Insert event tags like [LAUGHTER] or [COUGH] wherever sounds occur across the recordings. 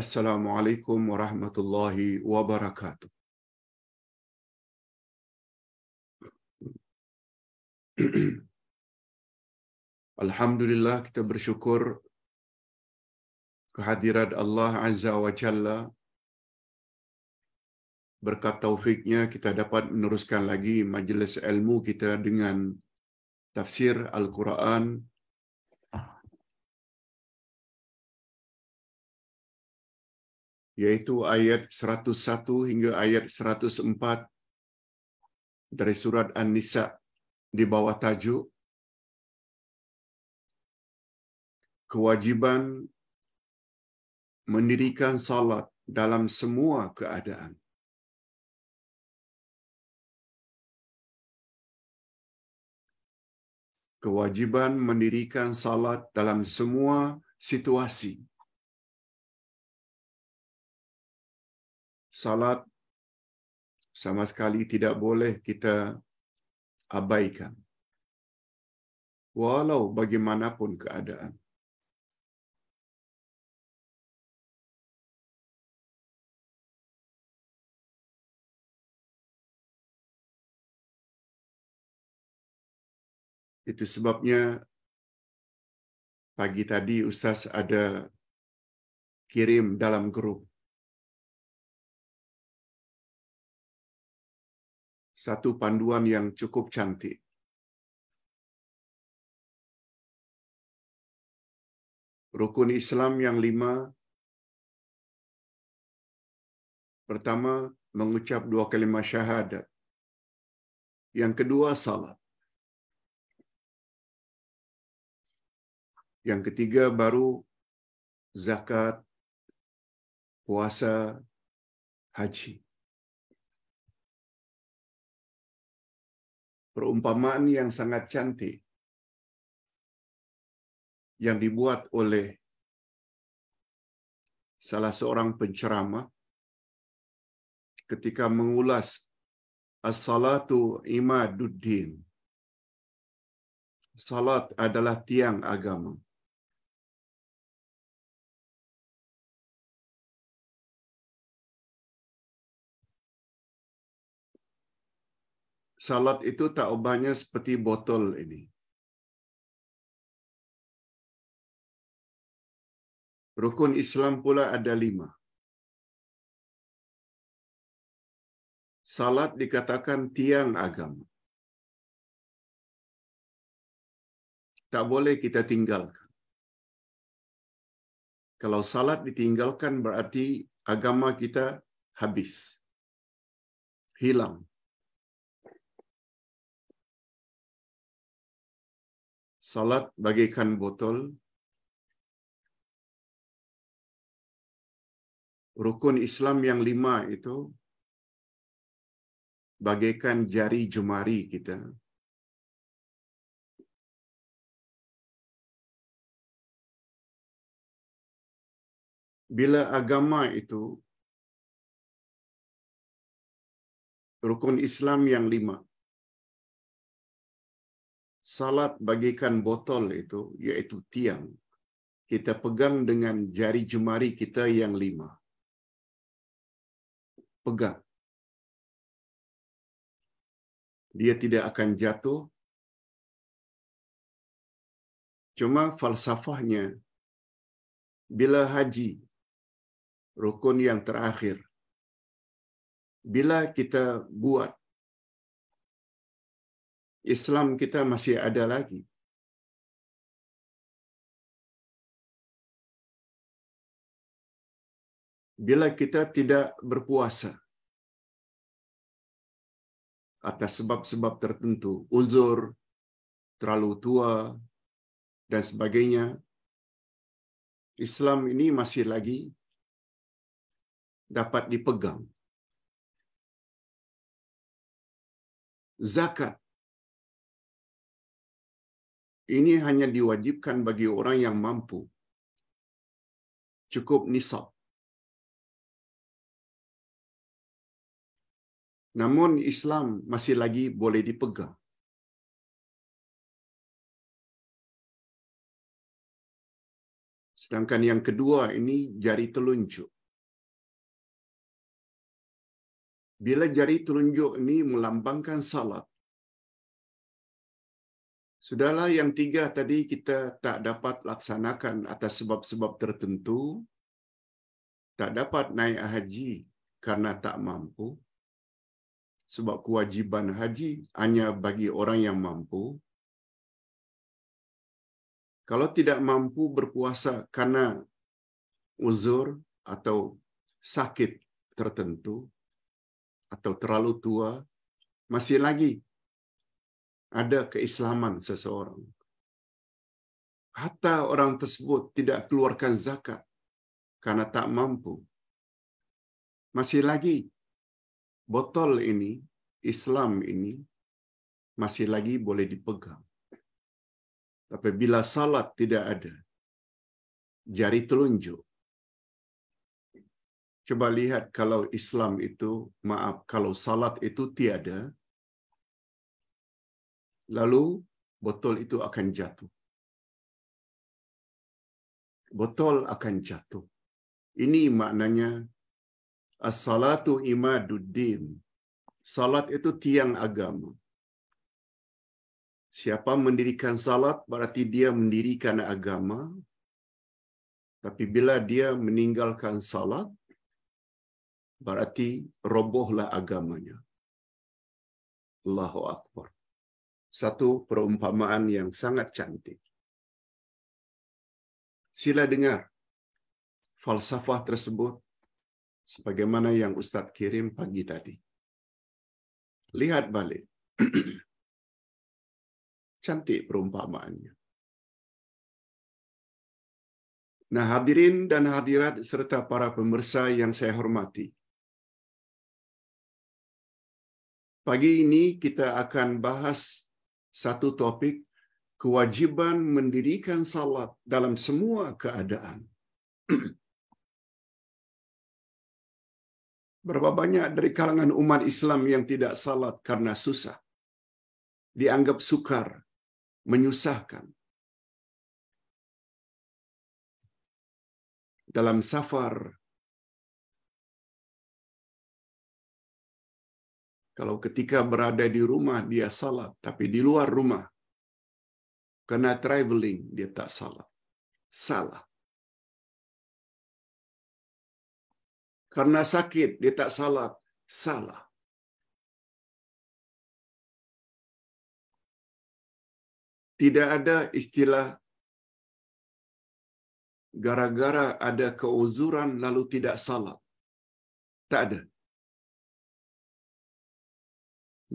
Assalamualaikum warahmatullahi wabarakatuh. Alhamdulillah kita bersyukur kehadiran Allah Azza wa Jalla. Berkat taufiknya kita dapat meneruskan lagi majelis ilmu kita dengan tafsir Al-Quran yaitu ayat 101 hingga ayat 104 dari surat An-Nisa di bawah tajuk kewajiban mendirikan salat dalam semua keadaan. Kewajiban mendirikan salat dalam semua situasi. salat sama sekali tidak boleh kita abaikan. Walau bagaimanapun keadaan. Itu sebabnya pagi tadi Ustaz ada kirim dalam grup satu panduan yang cukup cantik. Rukun Islam yang lima, pertama mengucap dua kalimat syahadat. Yang kedua salat. Yang ketiga baru zakat, puasa, haji. perumpamaan yang sangat cantik yang dibuat oleh salah seorang penceramah ketika mengulas as-salatu imaduddin. Salat adalah tiang agama. Salat itu taubahnya seperti botol ini. Rukun Islam pula ada lima. Salat dikatakan tiang agama. Tak boleh kita tinggalkan. Kalau salat ditinggalkan berarti agama kita habis. Hilang. Salat bagaikan botol. Rukun Islam yang lima itu bagaikan jari jemari kita. Bila agama itu, rukun Islam yang lima, Salat bagikan botol itu, yaitu tiang. Kita pegang dengan jari jemari kita yang lima. Pegang. Dia tidak akan jatuh. Cuma falsafahnya, bila haji, rukun yang terakhir, bila kita buat Islam kita masih ada lagi. Bila kita tidak berpuasa atas sebab-sebab tertentu, uzur, terlalu tua, dan sebagainya, Islam ini masih lagi dapat dipegang. Zakat Ini hanya diwajibkan bagi orang yang mampu. Cukup nisab. Namun Islam masih lagi boleh dipegang. Sedangkan yang kedua ini jari telunjuk. Bila jari telunjuk ini melambangkan salat, Sudahlah yang tiga tadi kita tak dapat laksanakan atas sebab-sebab tertentu, tak dapat naik haji karena tak mampu, sebab kewajiban haji hanya bagi orang yang mampu. Kalau tidak mampu berpuasa karena uzur atau sakit tertentu atau terlalu tua, masih lagi ada keislaman seseorang. Hatta orang tersebut tidak keluarkan zakat karena tak mampu. Masih lagi, botol ini, Islam ini, masih lagi boleh dipegang. Tapi bila salat tidak ada, jari telunjuk. Coba lihat kalau Islam itu, maaf, kalau salat itu tiada, lalu botol itu akan jatuh. Botol akan jatuh. Ini maknanya as-salatu imaduddin. Salat itu tiang agama. Siapa mendirikan salat berarti dia mendirikan agama. Tapi bila dia meninggalkan salat, berarti robohlah agamanya. Allahu Akbar satu perumpamaan yang sangat cantik. Sila dengar falsafah tersebut sebagaimana yang Ustadz kirim pagi tadi. Lihat balik. [CLEARS THROAT] cantik perumpamaannya. Nah, hadirin dan hadirat serta para pemirsa yang saya hormati. Pagi ini kita akan bahas satu topik kewajiban mendirikan salat dalam semua keadaan. [CLEARS THROAT] Berapa banyak dari kalangan umat Islam yang tidak salat karena susah? Dianggap sukar, menyusahkan. Dalam safar, Kalau ketika berada di rumah dia salat, tapi di luar rumah karena traveling dia tak salat. Salah. Karena sakit dia tak salat, salah. Tidak ada istilah gara-gara ada keuzuran lalu tidak salat. Tak ada.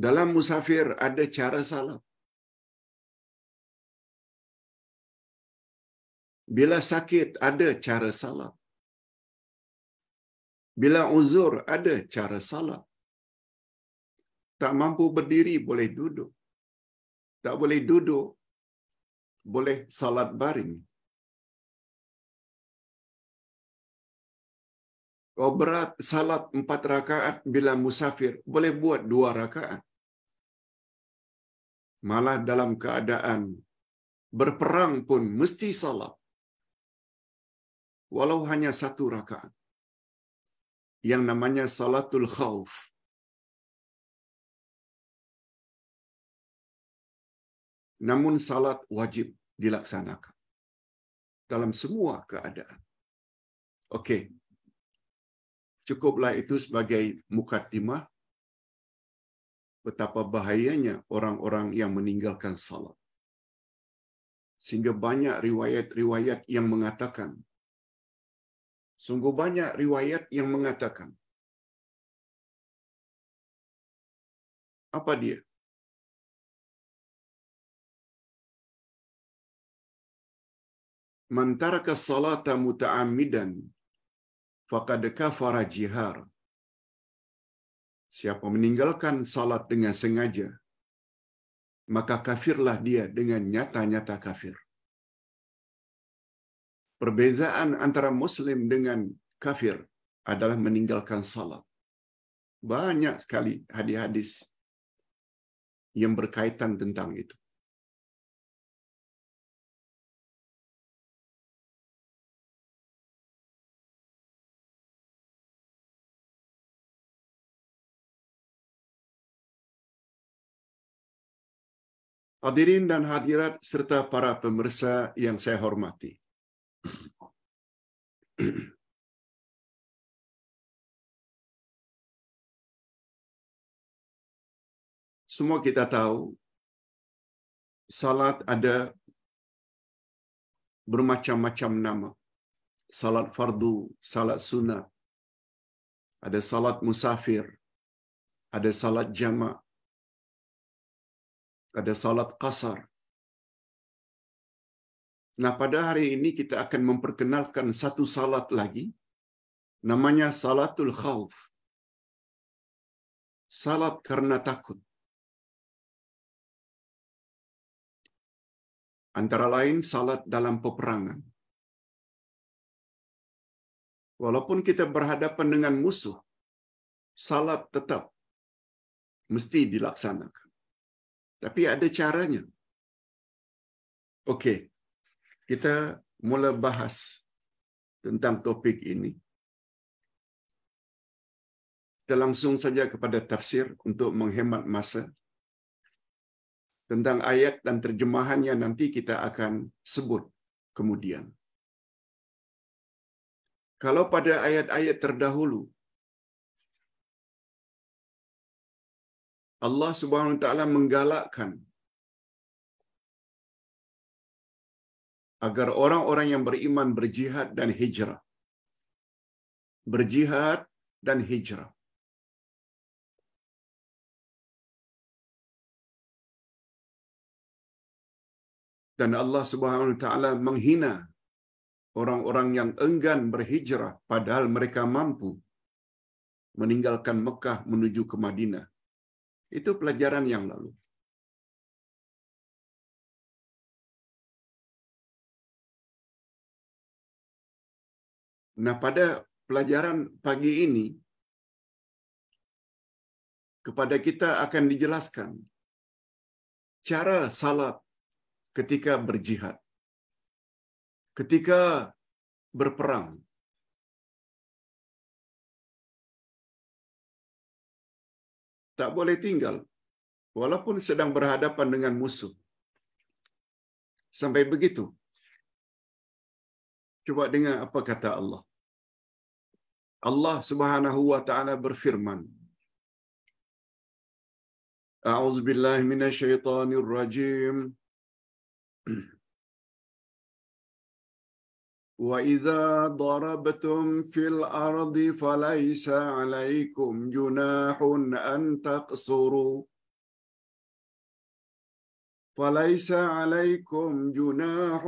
Dalam musafir ada cara salam. Bila sakit ada cara salam. Bila uzur ada cara salam. Tak mampu berdiri boleh duduk. Tak boleh duduk boleh salat baring. Oh berat salat empat rakaat bila musafir boleh buat dua rakaat. Malah dalam keadaan berperang pun mesti salat. Walau hanya satu rakaat. Yang namanya salatul khauf. Namun salat wajib dilaksanakan. Dalam semua keadaan. Oke. Cukuplah itu sebagai mukaddimah betapa bahayanya orang-orang yang meninggalkan salat. Sehingga banyak riwayat-riwayat yang mengatakan, sungguh banyak riwayat yang mengatakan, apa dia? mantara taraka salata muta'ammidan Fakadeka kafara Siapa meninggalkan salat dengan sengaja, maka kafirlah dia dengan nyata-nyata kafir. Perbezaan antara muslim dengan kafir adalah meninggalkan salat. Banyak sekali hadis-hadis yang berkaitan tentang itu. Hadirin dan hadirat serta para pemirsa yang saya hormati. [CLEARS THROAT] Semua kita tahu salat ada bermacam-macam nama. Salat fardu, salat sunnah ada salat musafir, ada salat jamak, ada salat kasar. Nah, pada hari ini kita akan memperkenalkan satu salat lagi, namanya salatul khauf. Salat karena takut. Antara lain salat dalam peperangan. Walaupun kita berhadapan dengan musuh, salat tetap mesti dilaksanakan. Tapi ada caranya. Okey. Kita mula bahas tentang topik ini. Kita langsung saja kepada tafsir untuk menghemat masa. Tentang ayat dan terjemahannya nanti kita akan sebut kemudian. Kalau pada ayat-ayat terdahulu Allah Subhanahu Wa Taala menggalakkan agar orang-orang yang beriman berjihad dan hijrah. Berjihad dan hijrah. Dan Allah Subhanahu Wa Taala menghina orang-orang yang enggan berhijrah padahal mereka mampu meninggalkan Mekah menuju ke Madinah Itu pelajaran yang lalu. Nah, pada pelajaran pagi ini, kepada kita akan dijelaskan cara salat ketika berjihad, ketika berperang, tak boleh tinggal walaupun sedang berhadapan dengan musuh. Sampai begitu. Cuba dengar apa kata Allah. Allah Subhanahu wa taala berfirman. A'udzu billahi minasyaitonir rajim. [CLEARS THROAT] واذا ضربتم في الارض فليس عليكم جناح ان تقصروا فليس عليكم جناح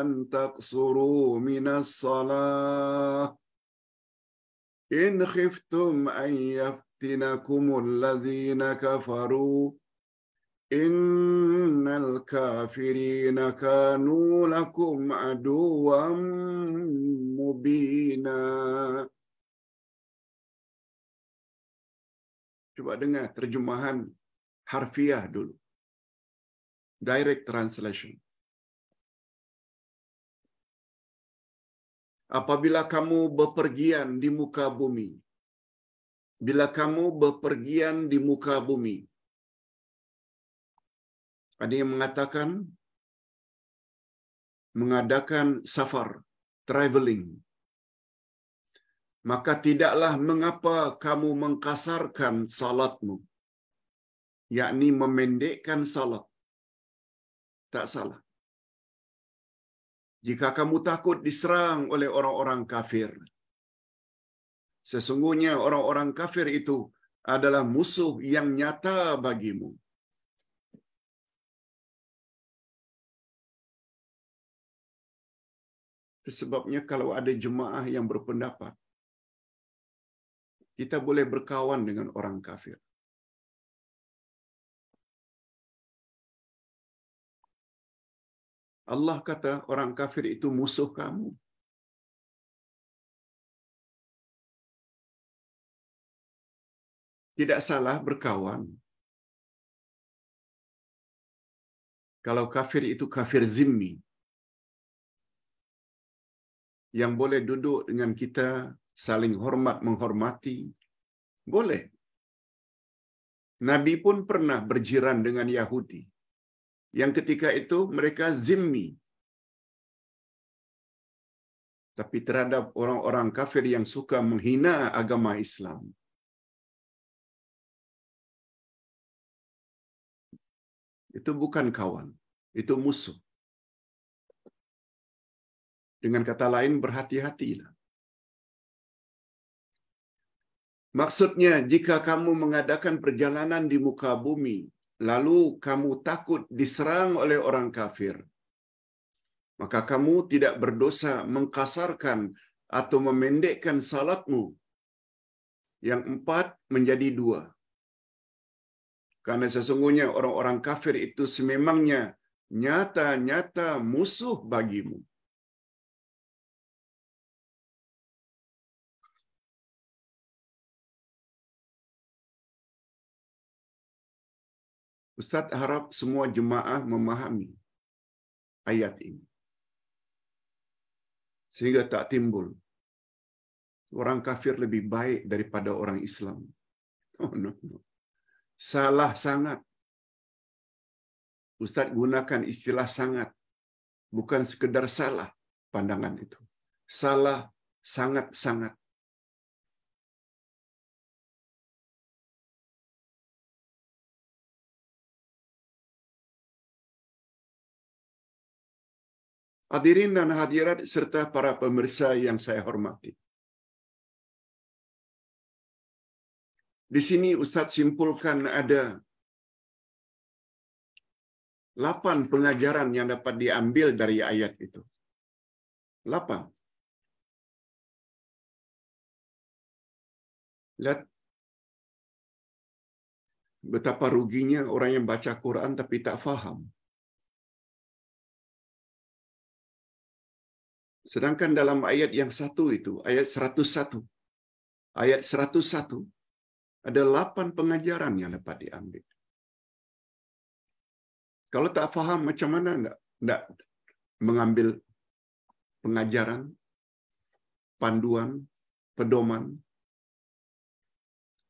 ان تقصروا من الصلاه ان خفتم ان يفتنكم الذين كفروا Innal kafirina kanu lakum aduwam mubina. Coba dengar terjemahan harfiah dulu. Direct translation. Apabila kamu bepergian di muka bumi, bila kamu bepergian di muka bumi, ada yang mengatakan mengadakan safar, traveling. Maka tidaklah mengapa kamu mengkasarkan salatmu, yakni memendekkan salat. Tak salah. Jika kamu takut diserang oleh orang-orang kafir, sesungguhnya orang-orang kafir itu adalah musuh yang nyata bagimu. sebabnya kalau ada jemaah yang berpendapat, kita boleh berkawan dengan orang kafir. Allah kata orang kafir itu musuh kamu. Tidak salah berkawan. Kalau kafir itu kafir zimmi, yang boleh duduk dengan kita saling hormat menghormati boleh Nabi pun pernah berjiran dengan Yahudi yang ketika itu mereka zimmi tapi terhadap orang-orang kafir yang suka menghina agama Islam itu bukan kawan itu musuh dengan kata lain berhati hatilah Maksudnya jika kamu mengadakan perjalanan di muka bumi, lalu kamu takut diserang oleh orang kafir, maka kamu tidak berdosa mengkasarkan atau memendekkan salatmu yang empat menjadi dua. Karena sesungguhnya orang-orang kafir itu sememangnya nyata-nyata musuh bagimu. Ustadz harap semua jemaah memahami ayat ini. Sehingga tak timbul orang kafir lebih baik daripada orang Islam. [LAUGHS] Oh, no, no. Salah sangat. Ustadz gunakan istilah sangat. Bukan sekedar salah pandangan itu. Salah sangat-sangat. Hadirin dan hadirat serta para pemirsa yang saya hormati. Di sini Ustadz simpulkan ada 8 pengajaran yang dapat diambil dari ayat itu. 8. Lihat betapa ruginya orang yang baca Quran tapi tak faham. Sedangkan dalam ayat yang satu itu, ayat 101, ayat 101, ada delapan pengajaran yang dapat diambil. Kalau tak faham macam mana enggak, enggak mengambil pengajaran, panduan, pedoman.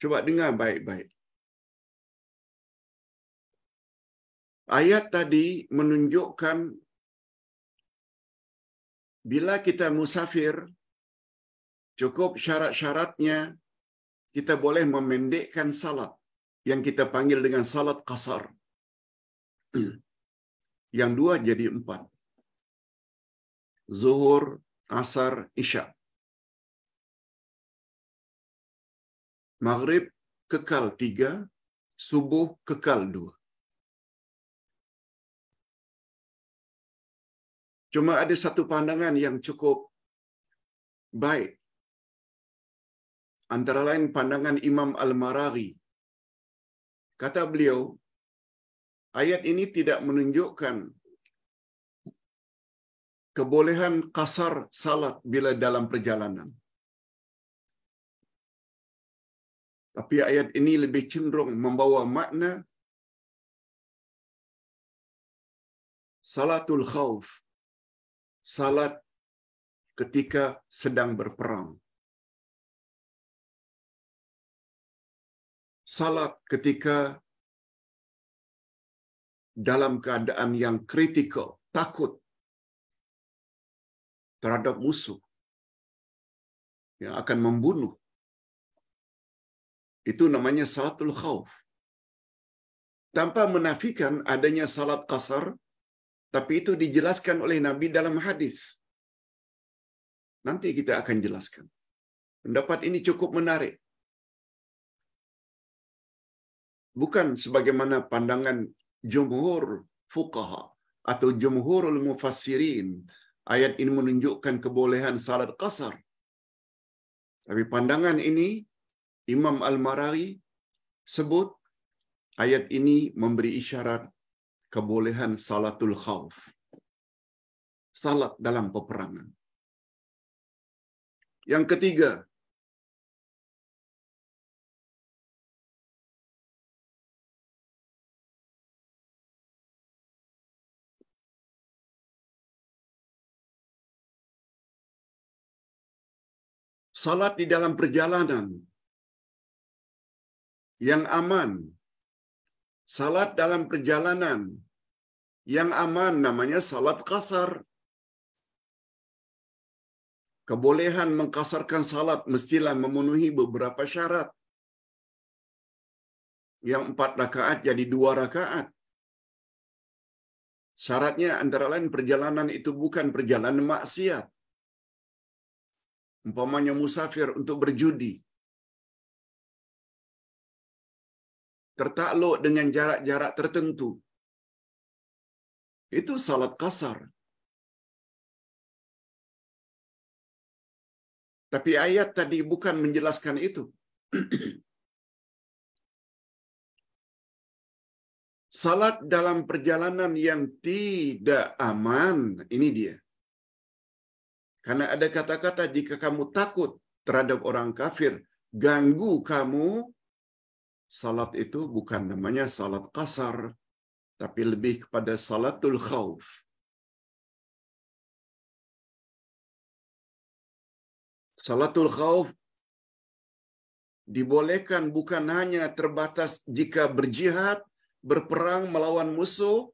Coba dengar baik-baik. Ayat tadi menunjukkan bila kita musafir, cukup syarat-syaratnya kita boleh memendekkan salat yang kita panggil dengan salat kasar. [CLEARS THROAT] yang dua jadi empat. Zuhur, Asar, Isya. Maghrib kekal tiga, subuh kekal dua. Cuma ada satu pandangan yang cukup baik. Antara lain pandangan Imam Al-Marari. Kata beliau, ayat ini tidak menunjukkan kebolehan kasar salat bila dalam perjalanan. Tapi ayat ini lebih cenderung membawa makna salatul khawf. salat ketika sedang berperang. Salat ketika dalam keadaan yang kritikal, takut terhadap musuh yang akan membunuh. Itu namanya salatul khauf. Tanpa menafikan adanya salat kasar tapi itu dijelaskan oleh Nabi dalam hadis. Nanti kita akan jelaskan. Pendapat ini cukup menarik. Bukan sebagaimana pandangan jumhur fuqaha atau jumhurul mufassirin. Ayat ini menunjukkan kebolehan salat kasar. Tapi pandangan ini Imam Al-Marari sebut ayat ini memberi isyarat kebolehan salatul khauf. Salat dalam peperangan. Yang ketiga, salat di dalam perjalanan yang aman Salat dalam perjalanan yang aman namanya salat kasar. Kebolehan mengkasarkan salat mestilah memenuhi beberapa syarat. Yang empat rakaat jadi dua rakaat. Syaratnya antara lain perjalanan itu bukan perjalanan maksiat. Umpamanya musafir untuk berjudi, tertakluk dengan jarak-jarak tertentu. Itu salat kasar. Tapi ayat tadi bukan menjelaskan itu. [CLEARS THROAT] Salat dalam perjalanan yang tidak aman, ini dia. Karena ada kata-kata jika kamu takut terhadap orang kafir, ganggu kamu, salat itu bukan namanya salat kasar, tapi lebih kepada salatul khauf. Salatul khauf dibolehkan bukan hanya terbatas jika berjihad, berperang melawan musuh,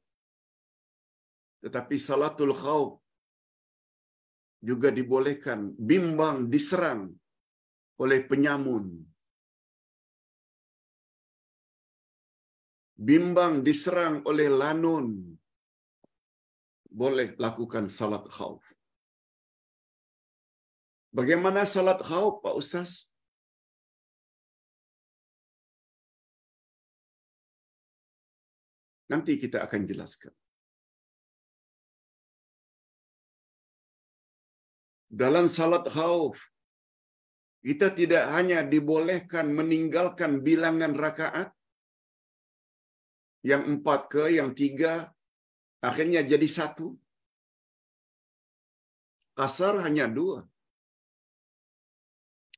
tetapi salatul khauf juga dibolehkan bimbang diserang oleh penyamun bimbang diserang oleh lanun, boleh lakukan salat khauf. Bagaimana salat khauf, Pak Ustaz? Nanti kita akan jelaskan. Dalam salat khauf, kita tidak hanya dibolehkan meninggalkan bilangan rakaat, yang empat ke yang tiga, akhirnya jadi satu. Kasar hanya dua.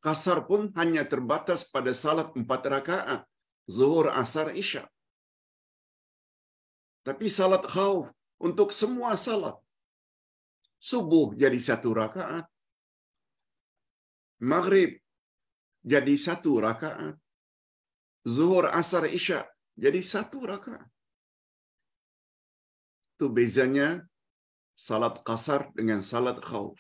Kasar pun hanya terbatas pada salat empat rakaat, zuhur, asar, isya. Tapi salat khauf untuk semua salat. Subuh jadi satu rakaat. Maghrib jadi satu rakaat. Zuhur, asar, isya jadi satu raka. Itu bezanya salat kasar dengan salat khauf.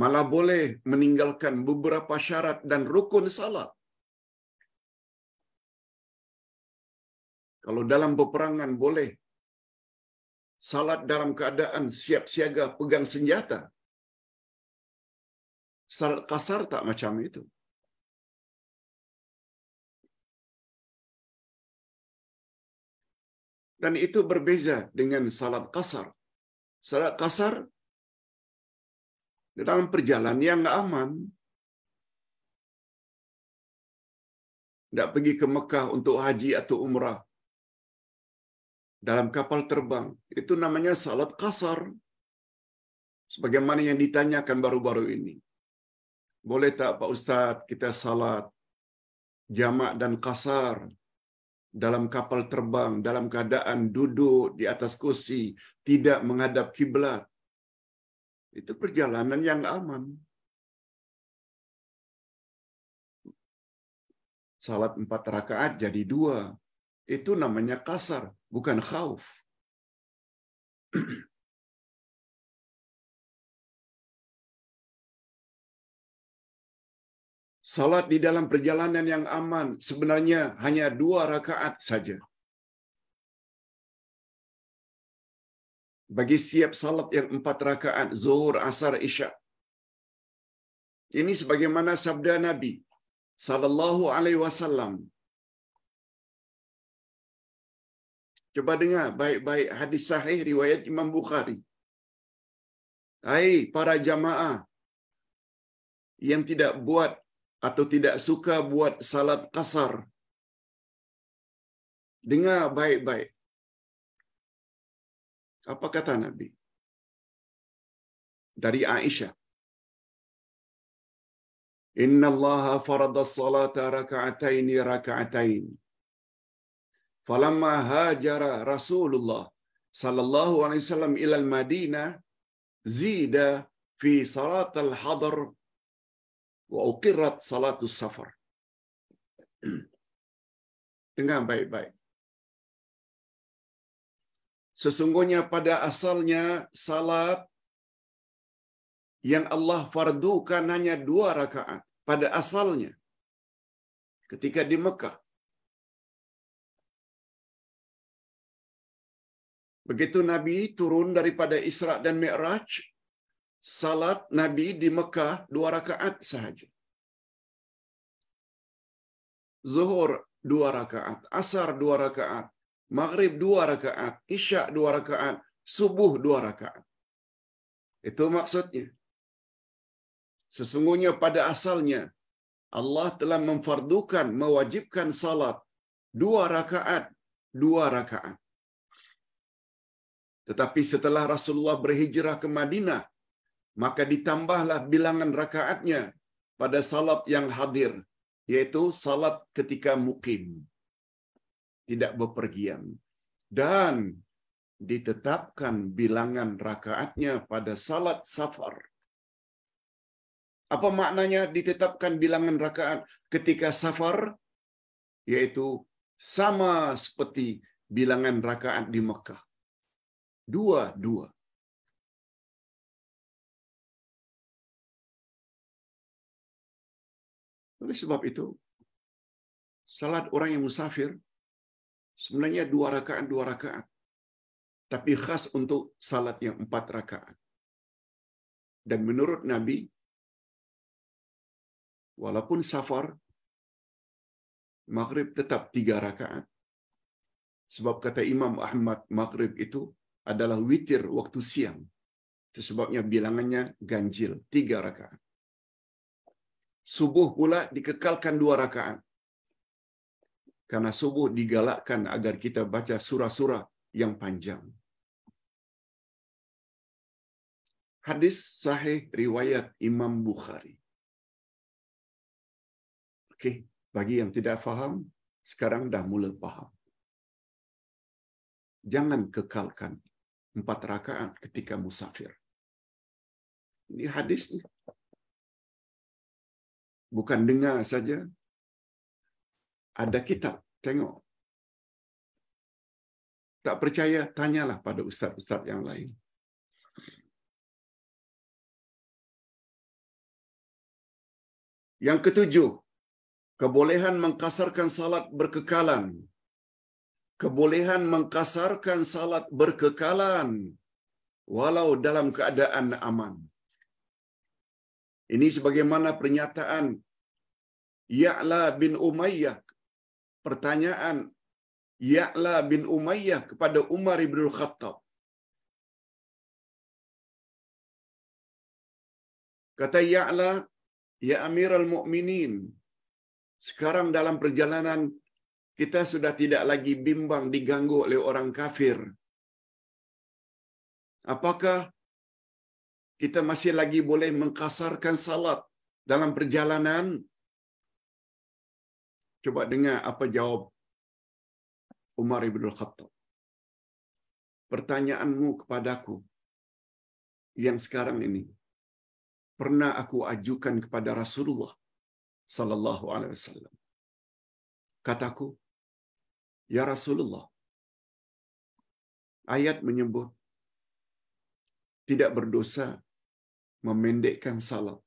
Malah boleh meninggalkan beberapa syarat dan rukun salat. Kalau dalam peperangan boleh salat dalam keadaan siap siaga pegang senjata. Salat kasar tak macam itu. Dan itu berbeza dengan salat kasar. Salat kasar dalam perjalanan yang nggak aman. Tidak pergi ke Mekah untuk haji atau umrah. Dalam kapal terbang. Itu namanya salat kasar. Sebagaimana yang ditanyakan baru-baru ini. Boleh tak Pak Ustadz kita salat jamak dan kasar dalam kapal terbang, dalam keadaan duduk di atas kursi, tidak menghadap kiblat. Itu perjalanan yang aman. Salat empat rakaat jadi dua. Itu namanya kasar, bukan khauf. [CLEARS THROAT] Salat di dalam perjalanan yang aman sebenarnya hanya dua rakaat saja. Bagi setiap salat yang empat rakaat, zuhur, asar, isya. Ini sebagaimana sabda Nabi sallallahu alaihi wasallam. Coba dengar baik-baik hadis sahih riwayat Imam Bukhari. Hai para jamaah yang tidak buat atau tidak suka buat salat kasar. Dengar baik-baik. Apa kata Nabi? Dari Aisyah. Inna Allah farada salata raka'ataini raka'atain. Falamma hajara Rasulullah sallallahu alaihi wasallam ila al-Madinah zida fi salat al-hadar wa uqirrat salatu safar. Dengar baik-baik. Sesungguhnya pada asalnya salat yang Allah fardukan hanya dua rakaat pada asalnya ketika di Mekah. Begitu Nabi turun daripada Isra dan Mi'raj, salat Nabi di Mekah dua rakaat sahaja. Zuhur dua rakaat, asar dua rakaat, maghrib dua rakaat, isya dua rakaat, subuh dua rakaat. Itu maksudnya. Sesungguhnya pada asalnya Allah telah memfardukan, mewajibkan salat dua rakaat, dua rakaat. Tetapi setelah Rasulullah berhijrah ke Madinah, maka ditambahlah bilangan rakaatnya pada salat yang hadir, yaitu salat ketika mukim. Tidak bepergian. Dan ditetapkan bilangan rakaatnya pada salat safar. Apa maknanya ditetapkan bilangan rakaat ketika safar? Yaitu sama seperti bilangan rakaat di Mekah. Dua, dua. Oleh sebab itu, salat orang yang musafir sebenarnya dua rakaat dua rakaat, tapi khas untuk salat yang empat rakaat. Dan menurut Nabi, walaupun safar, maghrib tetap tiga rakaat. Sebab kata Imam Ahmad, maghrib itu adalah witir waktu siang. sebabnya bilangannya ganjil, tiga rakaat. Subuh pula dikekalkan dua rakaat. Karena subuh digalakkan agar kita baca surah-surah yang panjang. Hadis sahih riwayat Imam Bukhari. Oke, bagi yang tidak faham, sekarang dah mula faham. Jangan kekalkan empat rakaat ketika musafir. Ini hadisnya. bukan dengar saja ada kitab tengok tak percaya tanyalah pada ustaz-ustaz yang lain yang ketujuh kebolehan mengkasarkan salat berkekalan kebolehan mengkasarkan salat berkekalan walau dalam keadaan aman Ini sebagaimana pernyataan Ya'la bin Umayyah. Pertanyaan Ya'la bin Umayyah kepada Umar ibn Khattab. Kata Ya'la, Ya Amir al-Mu'minin, sekarang dalam perjalanan kita sudah tidak lagi bimbang diganggu oleh orang kafir. Apakah kita masih lagi boleh mengkasarkan salat dalam perjalanan. Coba dengar apa jawab Umar ibn Khattab. Pertanyaanmu kepadaku yang sekarang ini pernah aku ajukan kepada Rasulullah sallallahu alaihi wasallam. Kataku, ya Rasulullah, ayat menyebut tidak berdosa memendekkan salam.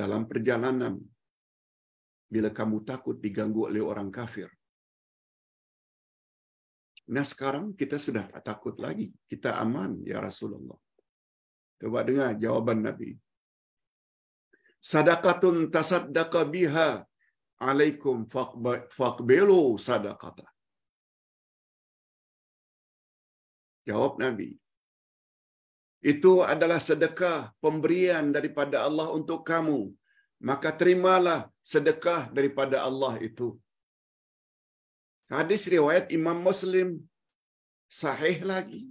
Dalam perjalanan, bila kamu takut diganggu oleh orang kafir. Nah sekarang kita sudah tak takut lagi. Kita aman ya Rasulullah. Coba dengar jawaban Nabi. Sadaqatun tasaddaqa biha alaikum faqbelu sadaqata. Jawab Nabi, itu adalah sedekah pemberian daripada Allah untuk kamu. Maka terimalah sedekah daripada Allah itu. Hadis riwayat Imam Muslim sahih lagi.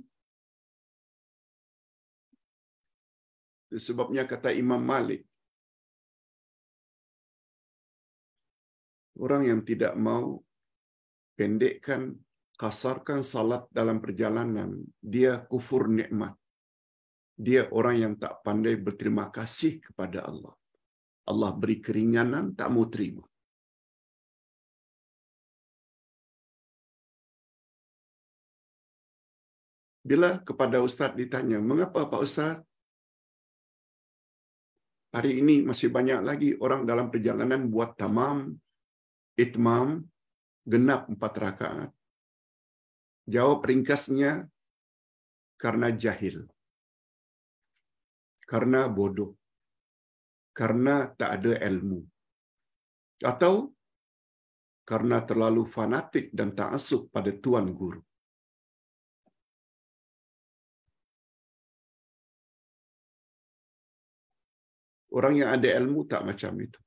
sebabnya kata Imam Malik. Orang yang tidak mau pendekkan, kasarkan salat dalam perjalanan, dia kufur nikmat. Dia orang yang tak pandai berterima kasih kepada Allah. Allah beri keringanan, tak mau terima. Bila kepada Ustaz ditanya, mengapa Pak Ustaz hari ini masih banyak lagi orang dalam perjalanan buat tamam, itmam, genap empat rakaat? Jawab ringkasnya, karena jahil karena bodoh, karena tak ada ilmu, atau karena terlalu fanatik dan tak ta'asub pada tuan guru. Orang yang ada ilmu tak macam itu.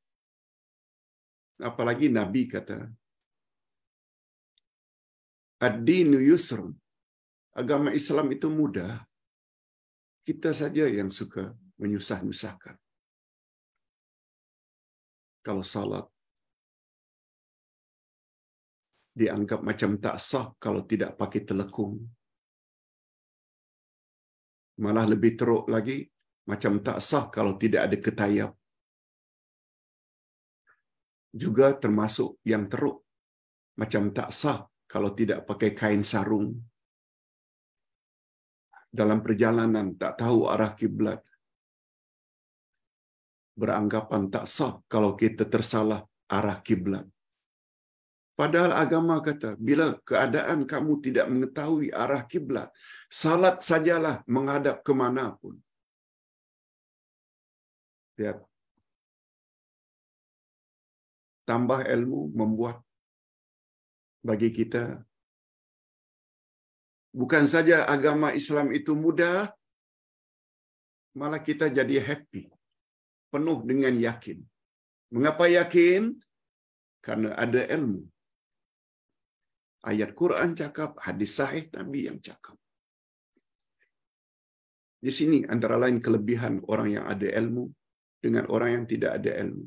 Apalagi Nabi kata, Ad-dinu yusrun. Agama Islam itu mudah. Kita saja yang suka menyusah-nyusahkan. Kalau salat dianggap macam tak sah kalau tidak pakai telekung. Malah lebih teruk lagi, macam tak sah kalau tidak ada ketayap. Juga termasuk yang teruk, macam tak sah kalau tidak pakai kain sarung dalam perjalanan tak tahu arah kiblat. Beranggapan tak sah kalau kita tersalah arah kiblat. Padahal agama kata, bila keadaan kamu tidak mengetahui arah kiblat, salat sajalah menghadap ke mana Lihat. Tambah ilmu membuat bagi kita Bukan saja agama Islam itu mudah, malah kita jadi happy, penuh dengan yakin. Mengapa yakin? Karena ada ilmu. Ayat Quran cakap, hadis sahih Nabi yang cakap. Di sini antara lain kelebihan orang yang ada ilmu dengan orang yang tidak ada ilmu.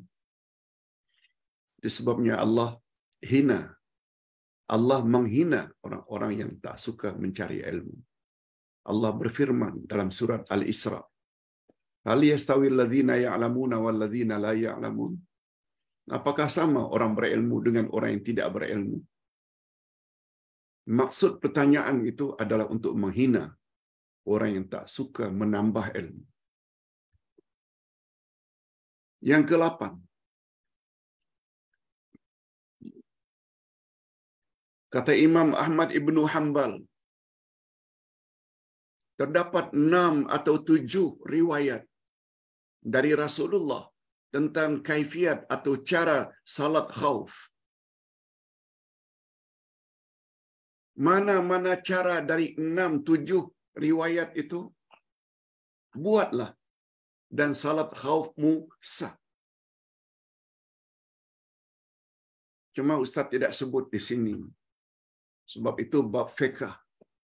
Disebabnya Allah hina Allah menghina orang-orang yang tak suka mencari ilmu. Allah berfirman dalam surat Al-Isra. Hal ya'lamuna la ya'lamun? Apakah sama orang berilmu dengan orang yang tidak berilmu? Maksud pertanyaan itu adalah untuk menghina orang yang tak suka menambah ilmu. Yang ke-8, Kata Imam Ahmad Ibnu Hambal, terdapat enam atau tujuh riwayat dari Rasulullah tentang kaifiat atau cara salat khauf. Mana-mana cara dari enam tujuh riwayat itu, buatlah dan salat khaufmu sah. Cuma Ustaz tidak sebut di sini. Sebab itu bab fikah,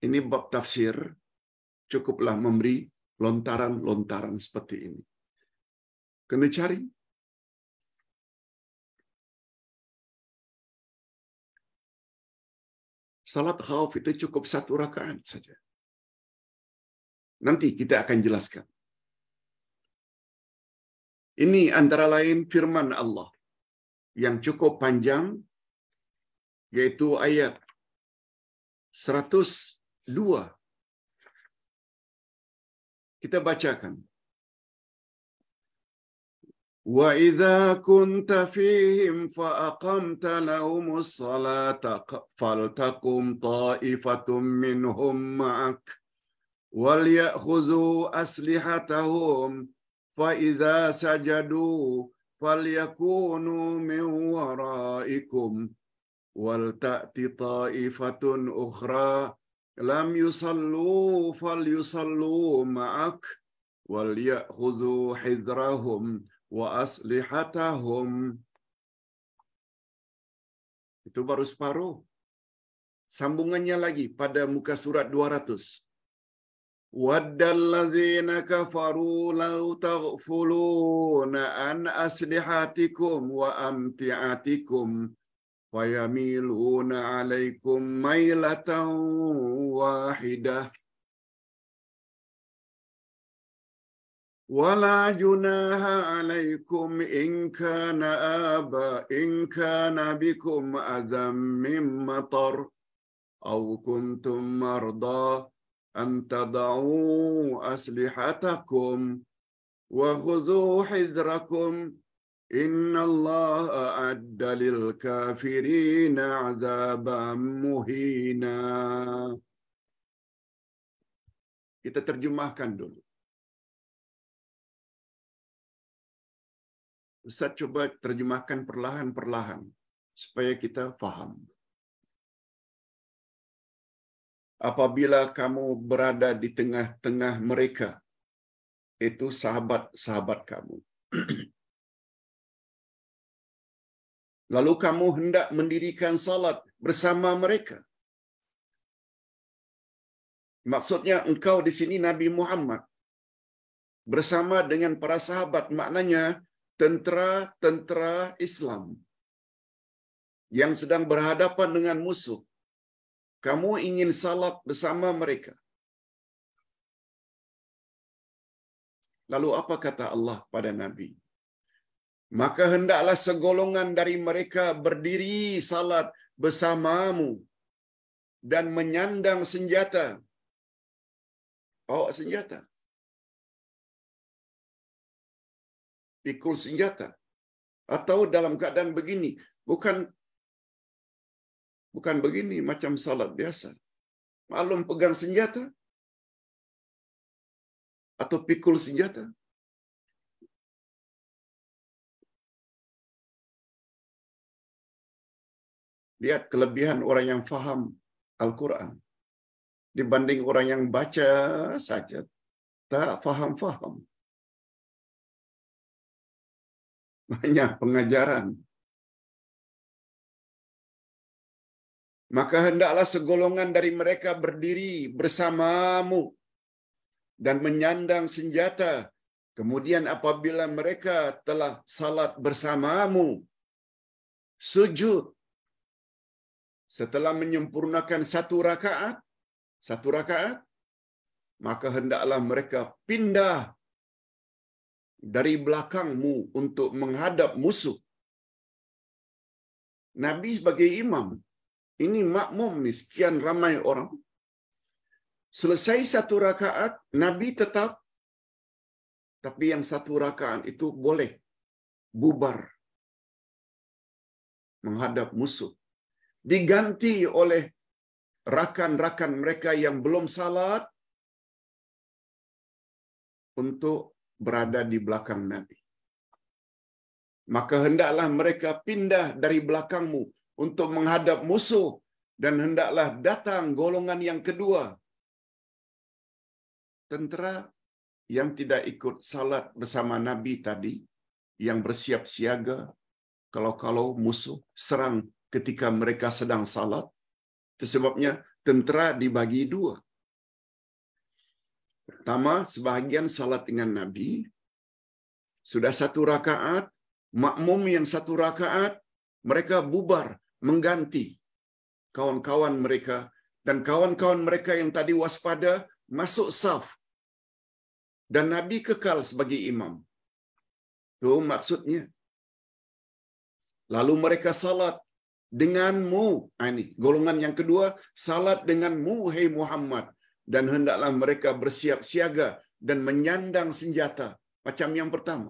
ini bab tafsir, cukuplah memberi lontaran-lontaran seperti ini. Kena cari. Salat khauf itu cukup satu rakaat saja. Nanti kita akan jelaskan. Ini antara lain firman Allah yang cukup panjang yaitu ayat 102 kita bacakan وإذا كنت فيهم فأقمت لهم الصلاة فلتقم طائفة منهم معك وليأخذوا أسلحتهم فإذا سجدوا فليكونوا من ورائكم wal ta'ti ta'ifatun ukhra lam yusallu fal yusallu ma'ak wal ya'khudhu hidrahum wa aslihatahum itu baru separuh sambungannya lagi pada muka surat 200 Waddalladzina kafaru law taghfuluna an aslihatikum wa amtiatikum ويميلون عليكم ميلة واحدة ولا جناح عليكم إن كان آبا إن كان بكم أذى من مطر أو كنتم مرضى أن تضعوا أسلحتكم وخذوا حذركم Inna Allah a'ddalil للكافرين عذابا muhina. Kita terjemahkan dulu. Ustaz coba terjemahkan perlahan-perlahan supaya kita faham. Apabila kamu berada di tengah-tengah mereka, itu sahabat-sahabat kamu. [CLEARS THROAT] Lalu kamu hendak mendirikan salat bersama mereka. Maksudnya engkau di sini Nabi Muhammad bersama dengan para sahabat maknanya tentara-tentara Islam yang sedang berhadapan dengan musuh. Kamu ingin salat bersama mereka. Lalu apa kata Allah pada Nabi? maka hendaklah segolongan dari mereka berdiri salat bersamamu dan menyandang senjata. Bawa senjata. Pikul senjata. Atau dalam keadaan begini, bukan bukan begini macam salat biasa. Malum pegang senjata atau pikul senjata. Lihat kelebihan orang yang faham Al-Quran. Dibanding orang yang baca saja. Tak faham-faham. Banyak pengajaran. Maka hendaklah segolongan dari mereka berdiri bersamamu dan menyandang senjata. Kemudian apabila mereka telah salat bersamamu, sujud setelah menyempurnakan satu rakaat, satu rakaat, maka hendaklah mereka pindah dari belakangmu untuk menghadap musuh. Nabi sebagai imam, ini makmum nih, sekian ramai orang. Selesai satu rakaat, Nabi tetap, tapi yang satu rakaat itu boleh bubar menghadap musuh diganti oleh rakan-rakan mereka yang belum salat untuk berada di belakang Nabi. Maka hendaklah mereka pindah dari belakangmu untuk menghadap musuh dan hendaklah datang golongan yang kedua. Tentera yang tidak ikut salat bersama Nabi tadi, yang bersiap siaga, kalau-kalau musuh serang ketika mereka sedang salat. Itu sebabnya tentara dibagi dua. Pertama, sebagian salat dengan Nabi. Sudah satu rakaat, makmum yang satu rakaat, mereka bubar, mengganti kawan-kawan mereka. Dan kawan-kawan mereka yang tadi waspada masuk saf. Dan Nabi kekal sebagai imam. Itu maksudnya. Lalu mereka salat denganmu. Nah, ini golongan yang kedua, salat denganmu, hei Muhammad. Dan hendaklah mereka bersiap siaga dan menyandang senjata. Macam yang pertama.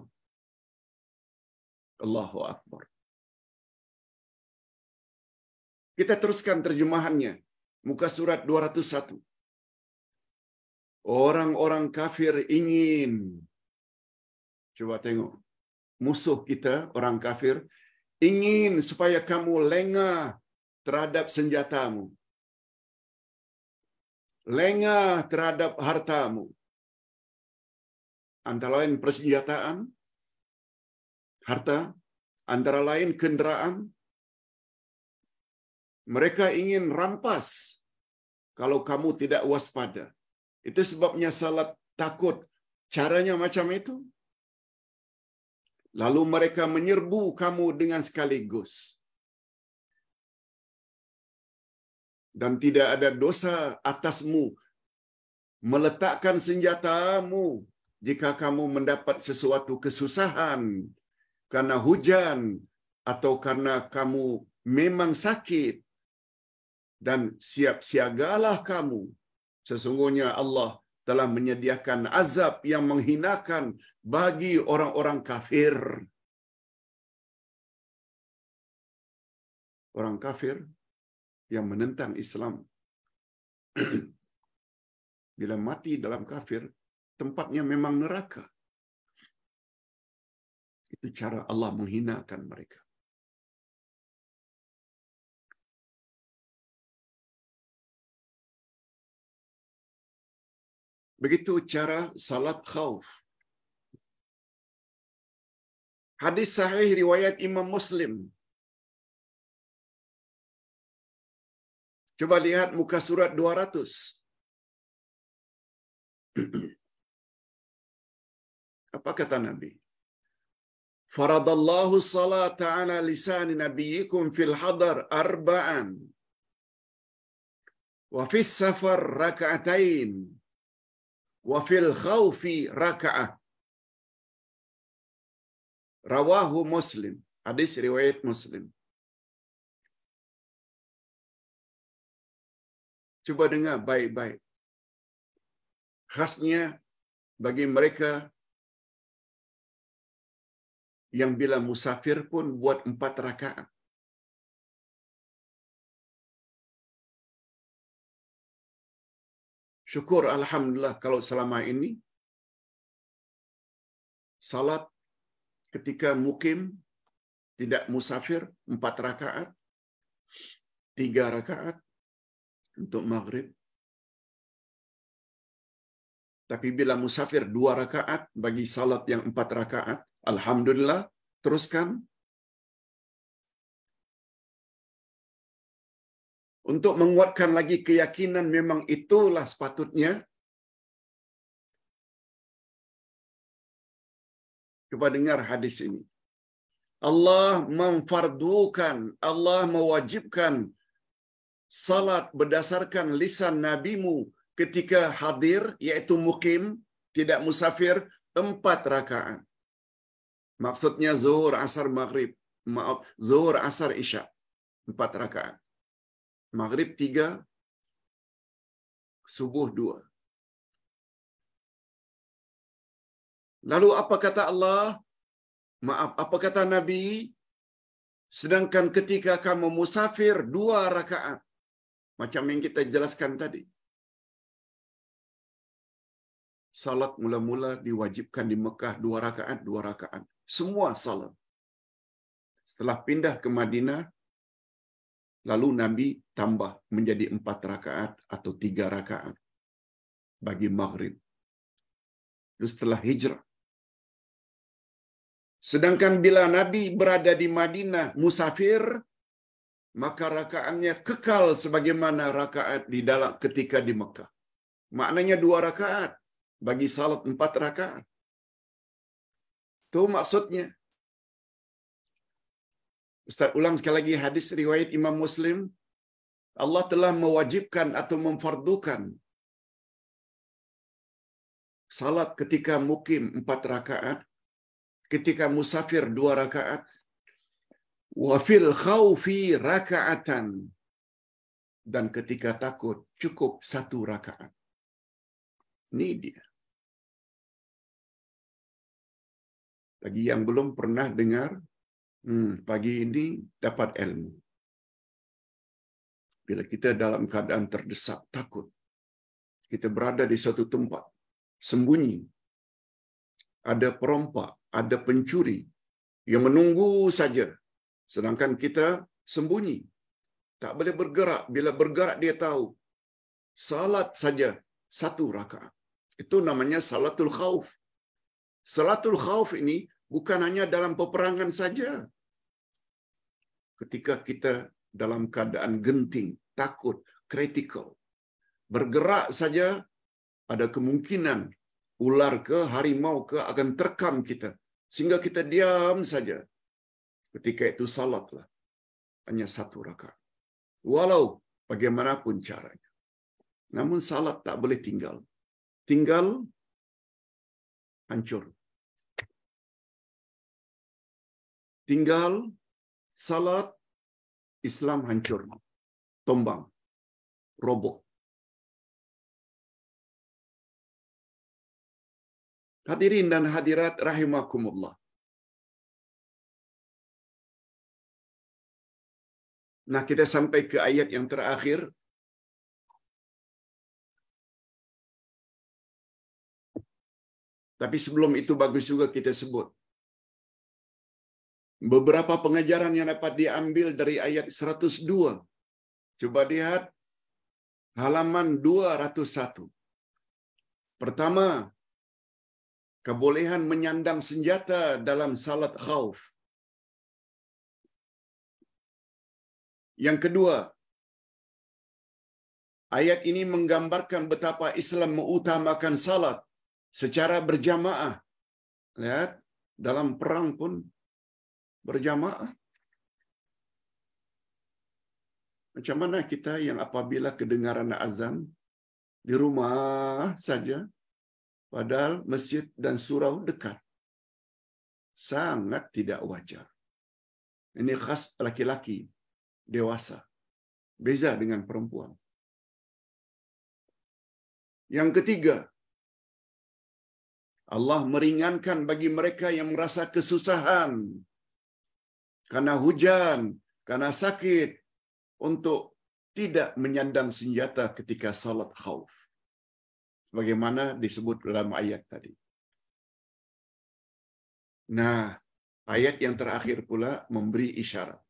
Allahu Akbar. Kita teruskan terjemahannya. Muka surat 201. Orang-orang kafir ingin. Coba tengok. Musuh kita, orang kafir, ingin supaya kamu lengah terhadap senjatamu. Lengah terhadap hartamu. Antara lain persenjataan, harta, antara lain kendaraan, Mereka ingin rampas kalau kamu tidak waspada. Itu sebabnya salat takut. Caranya macam itu. Lalu mereka menyerbu kamu dengan sekaligus. Dan tidak ada dosa atasmu meletakkan senjatamu jika kamu mendapat sesuatu kesusahan karena hujan atau karena kamu memang sakit dan siap siagalah kamu sesungguhnya Allah telah menyediakan azab yang menghinakan bagi orang-orang kafir. Orang kafir yang menentang Islam. [CLEARS THROAT] Bila mati dalam kafir, tempatnya memang neraka. Itu cara Allah menghinakan mereka. Begitu cara salat khauf. Hadis sahih riwayat Imam Muslim. Coba lihat muka surat 200. [CLEARS THROAT] Apa kata Nabi? Faradallahu salata ala lisan nabiyikum fil hadar arba'an. Wa fis safar raka'atain wa fil khawfi raka'ah. Rawahu Muslim. Hadis riwayat Muslim. Coba dengar baik-baik. Khasnya bagi mereka yang bila musafir pun buat empat rakaat. Syukur alhamdulillah kalau selama ini salat ketika mukim tidak musafir empat rakaat, tiga rakaat untuk maghrib. Tapi bila musafir dua rakaat bagi salat yang empat rakaat, alhamdulillah teruskan untuk menguatkan lagi keyakinan memang itulah sepatutnya Coba dengar hadis ini. Allah memfardukan, Allah mewajibkan salat berdasarkan lisan nabimu ketika hadir yaitu mukim, tidak musafir, empat rakaat. Maksudnya zuhur, asar, maghrib. Maaf, zuhur, asar, isya. Empat rakaat. Maghrib tiga, subuh dua. Lalu apa kata Allah? Maaf, apa kata Nabi? Sedangkan ketika kamu musafir dua rakaat. Macam yang kita jelaskan tadi. Salat mula-mula diwajibkan di Mekah dua rakaat, dua rakaat. Semua salat. Setelah pindah ke Madinah, Lalu Nabi tambah menjadi empat rakaat atau tiga rakaat bagi maghrib. Lalu setelah hijrah. Sedangkan bila Nabi berada di Madinah musafir, maka rakaatnya kekal sebagaimana rakaat di dalam ketika di Mekah. Maknanya dua rakaat bagi salat empat rakaat. Itu maksudnya. Ustaz ulang sekali lagi hadis riwayat Imam Muslim. Allah telah mewajibkan atau memfardukan salat ketika mukim empat rakaat, ketika musafir dua rakaat, wafil khawfi rakaatan dan ketika takut cukup satu rakaat. Ini dia. Bagi yang belum pernah dengar hmm, pagi ini dapat ilmu. Bila kita dalam keadaan terdesak, takut, kita berada di satu tempat, sembunyi, ada perompak, ada pencuri yang menunggu saja. Sedangkan kita sembunyi, tak boleh bergerak. Bila bergerak dia tahu. Salat saja satu rakaat. Itu namanya salatul khauf. Salatul khauf ini bukan hanya dalam peperangan saja ketika kita dalam keadaan genting, takut, kritikal. Bergerak saja ada kemungkinan ular ke harimau ke akan terkam kita sehingga kita diam saja. Ketika itu salatlah hanya satu rakaat. Walau bagaimanapun caranya. Namun salat tak boleh tinggal. Tinggal hancur. Tinggal salat, Islam hancur. Tombang. Roboh. Hadirin dan hadirat rahimakumullah. Nah, kita sampai ke ayat yang terakhir. Tapi sebelum itu bagus juga kita sebut Beberapa pengajaran yang dapat diambil dari ayat 102. Coba lihat halaman 201. Pertama, kebolehan menyandang senjata dalam salat khauf. Yang kedua, ayat ini menggambarkan betapa Islam mengutamakan salat secara berjamaah. Lihat, dalam perang pun berjamaah. Macam mana kita yang apabila kedengaran azan di rumah saja, padahal masjid dan surau dekat. Sangat tidak wajar. Ini khas laki-laki, dewasa. Beza dengan perempuan. Yang ketiga, Allah meringankan bagi mereka yang merasa kesusahan karena hujan, karena sakit, untuk tidak menyandang senjata ketika salat khauf. Bagaimana disebut dalam ayat tadi. Nah, ayat yang terakhir pula memberi isyarat.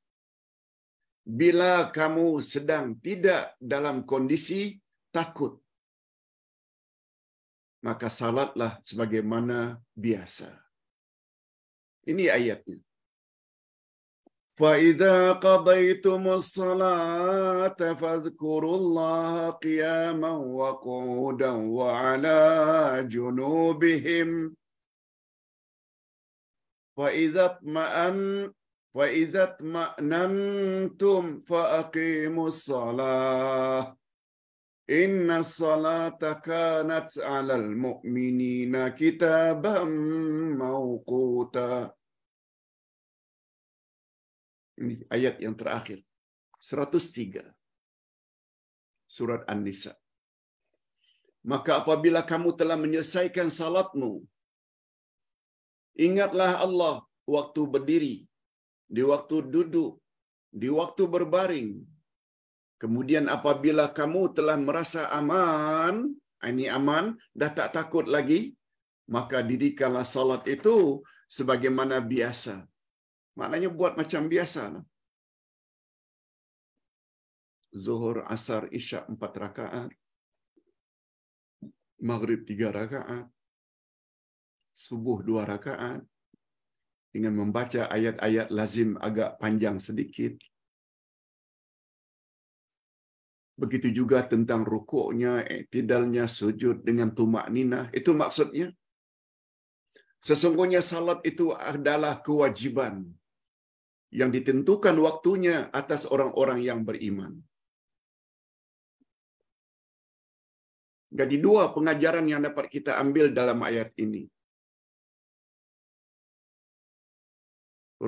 Bila kamu sedang tidak dalam kondisi takut, maka salatlah sebagaimana biasa. Ini ayatnya. فإذا قضيتم الصلاة فاذكروا الله قياما وقعودا وعلى جنوبهم فإذا اطمأن فإذا اطمأننتم فأقيموا الصلاة إن الصلاة كانت على المؤمنين كتابا موقوتا Ini ayat yang terakhir. 103. Surat An-Nisa. Maka apabila kamu telah menyelesaikan salatmu, ingatlah Allah waktu berdiri, di waktu duduk, di waktu berbaring. Kemudian apabila kamu telah merasa aman, ah, ini aman, dah tak takut lagi, maka dirikanlah salat itu sebagaimana biasa Maknanya buat macam biasa. Zuhur, asar, isya empat rakaat. Maghrib tiga rakaat. Subuh dua rakaat. Dengan membaca ayat-ayat lazim agak panjang sedikit. Begitu juga tentang rukuknya, tidalnya, sujud dengan tumak ninah. Itu maksudnya. Sesungguhnya salat itu adalah kewajiban yang ditentukan waktunya atas orang-orang yang beriman. Jadi dua pengajaran yang dapat kita ambil dalam ayat ini.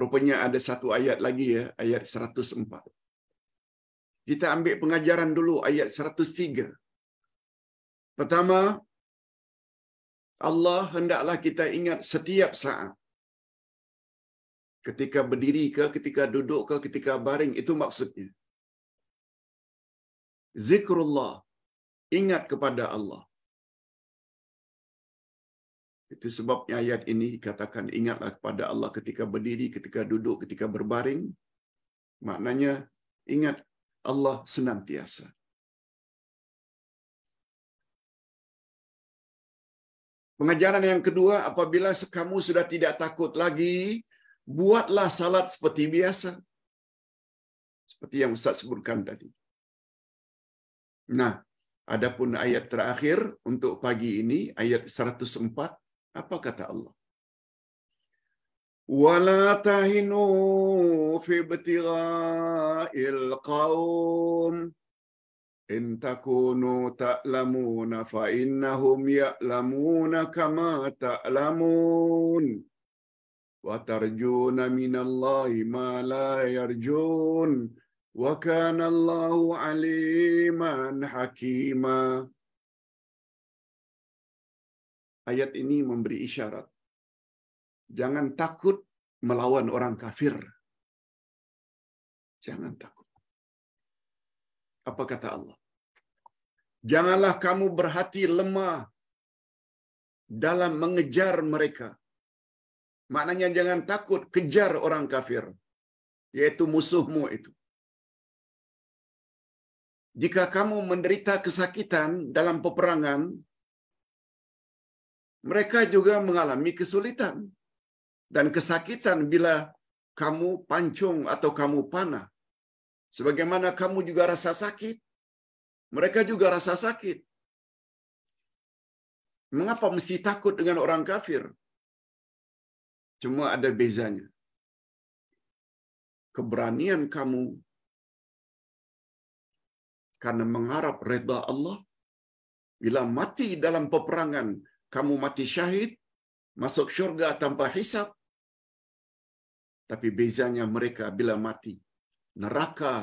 Rupanya ada satu ayat lagi ya, ayat 104. Kita ambil pengajaran dulu ayat 103. Pertama, Allah hendaklah kita ingat setiap saat ketika berdiri ke, ketika duduk ke, ketika baring, itu maksudnya. Zikrullah, ingat kepada Allah. Itu sebabnya ayat ini dikatakan ingatlah kepada Allah ketika berdiri, ketika duduk, ketika berbaring. Maknanya ingat Allah senantiasa. Pengajaran yang kedua, apabila kamu sudah tidak takut lagi buatlah salat seperti biasa. Seperti yang Ustaz sebutkan tadi. Nah, adapun ayat terakhir untuk pagi ini, ayat 104, apa kata Allah? fi تهنوا في In takunu ta'lamuna fa innahum ya'lamuna kama ta'lamun. Ta Ayat ini memberi isyarat. Jangan takut melawan orang kafir. Jangan takut. Apa kata Allah? Janganlah kamu berhati lemah dalam mengejar mereka Maknanya jangan takut kejar orang kafir. Yaitu musuhmu itu. Jika kamu menderita kesakitan dalam peperangan, mereka juga mengalami kesulitan dan kesakitan bila kamu pancung atau kamu panah. Sebagaimana kamu juga rasa sakit, mereka juga rasa sakit. Mengapa mesti takut dengan orang kafir? Cuma ada bezanya. Keberanian kamu karena mengharap reda Allah, bila mati dalam peperangan, kamu mati syahid, masuk syurga tanpa hisap. Tapi bezanya mereka bila mati, neraka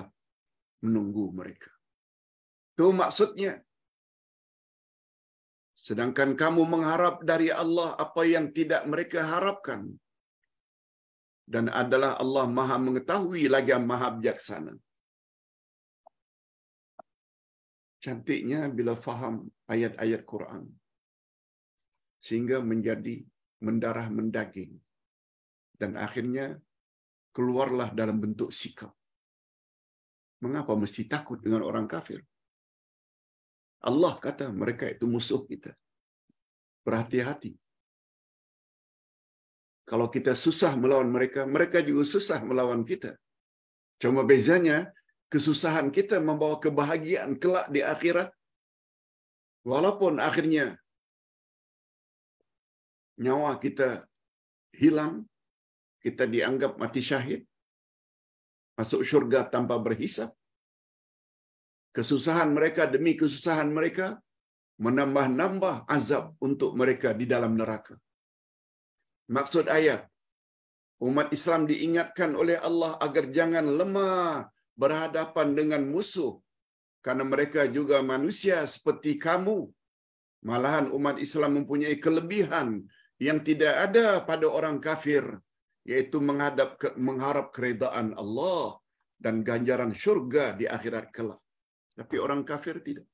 menunggu mereka. Itu maksudnya. Sedangkan kamu mengharap dari Allah apa yang tidak mereka harapkan dan adalah Allah Maha mengetahui lagi Maha bijaksana. Cantiknya bila faham ayat-ayat Quran sehingga menjadi mendarah mendaging dan akhirnya keluarlah dalam bentuk sikap. Mengapa mesti takut dengan orang kafir? Allah kata mereka itu musuh kita. Berhati-hati kalau kita susah melawan mereka, mereka juga susah melawan kita. Cuma bezanya, kesusahan kita membawa kebahagiaan kelak di akhirat. Walaupun akhirnya nyawa kita hilang, kita dianggap mati syahid, masuk surga tanpa berhisap. Kesusahan mereka demi kesusahan mereka menambah-nambah azab untuk mereka di dalam neraka. Maksud ayat, umat Islam diingatkan oleh Allah agar jangan lemah berhadapan dengan musuh karena mereka juga manusia seperti kamu. Malahan umat Islam mempunyai kelebihan yang tidak ada pada orang kafir, yaitu menghadap mengharap keredaan Allah dan ganjaran syurga di akhirat kelak. Tapi orang kafir tidak.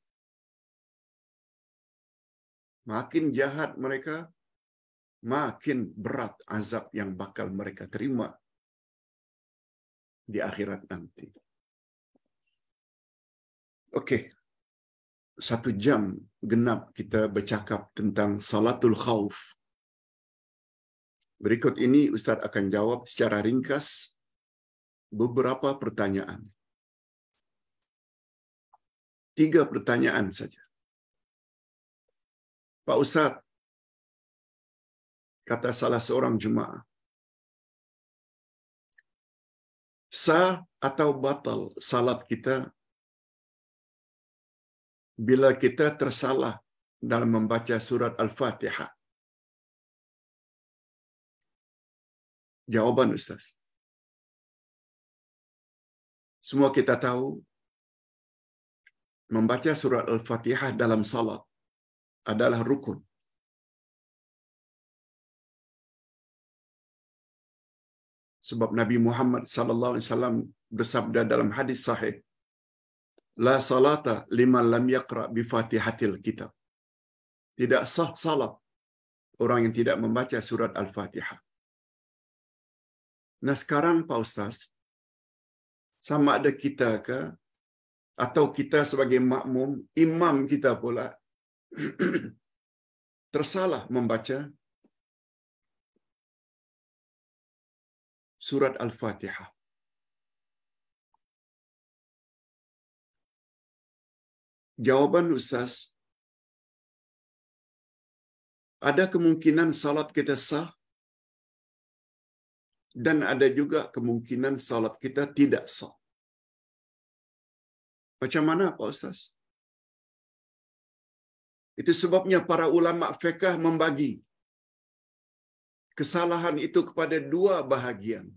Makin jahat mereka, makin berat azab yang bakal mereka terima di akhirat nanti. Oke, satu jam genap kita bercakap tentang salatul khauf. Berikut ini Ustaz akan jawab secara ringkas beberapa pertanyaan. Tiga pertanyaan saja. Pak Ustadz kata salah seorang jemaah. Sah atau batal salat kita bila kita tersalah dalam membaca surat Al-Fatihah? Jawaban Ustaz. Semua kita tahu membaca surat Al-Fatihah dalam salat adalah rukun. Sebab Nabi Muhammad sallallahu alaihi wasallam bersabda dalam hadis sahih, "La salata liman lam yaqra bi Fatihatil Kitab." Tidak sah salat orang yang tidak membaca surat Al-Fatihah. Nah, sekarang Pak Ustaz, sama ada kita ke atau kita sebagai makmum, imam kita pula [CLEARS THROAT] tersalah membaca surat Al-Fatihah. Jawaban Ustaz, ada kemungkinan salat kita sah dan ada juga kemungkinan salat kita tidak sah. Macam mana Pak Ustaz? Itu sebabnya para ulama fikah membagi kesalahan itu kepada dua bahagian.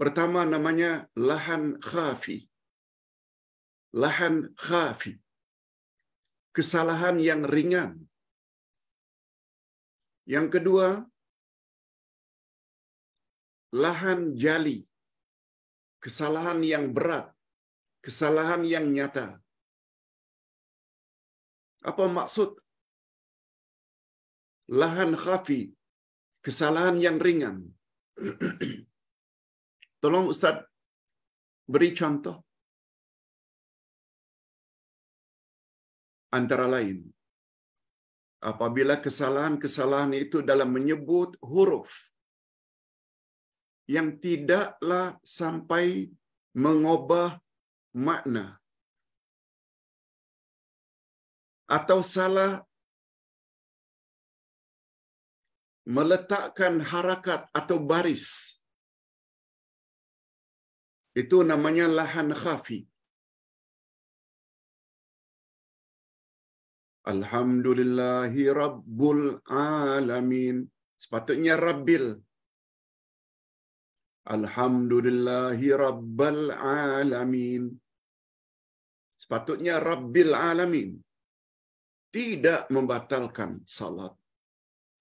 Pertama namanya lahan khafi. Lahan khafi. Kesalahan yang ringan. Yang kedua, lahan jali. Kesalahan yang berat. Kesalahan yang nyata. Apa maksud lahan khafi, kesalahan yang ringan. [CLEARS THROAT] Tolong Ustaz beri contoh. Antara lain, apabila kesalahan-kesalahan itu dalam menyebut huruf yang tidaklah sampai mengubah makna atau salah meletakkan harakat atau baris. Itu namanya lahan khafi. Alhamdulillahi Rabbul Alamin. Sepatutnya Rabbil. Alhamdulillahi Rabbal Alamin. Sepatutnya Rabbil Alamin. Tidak membatalkan salat.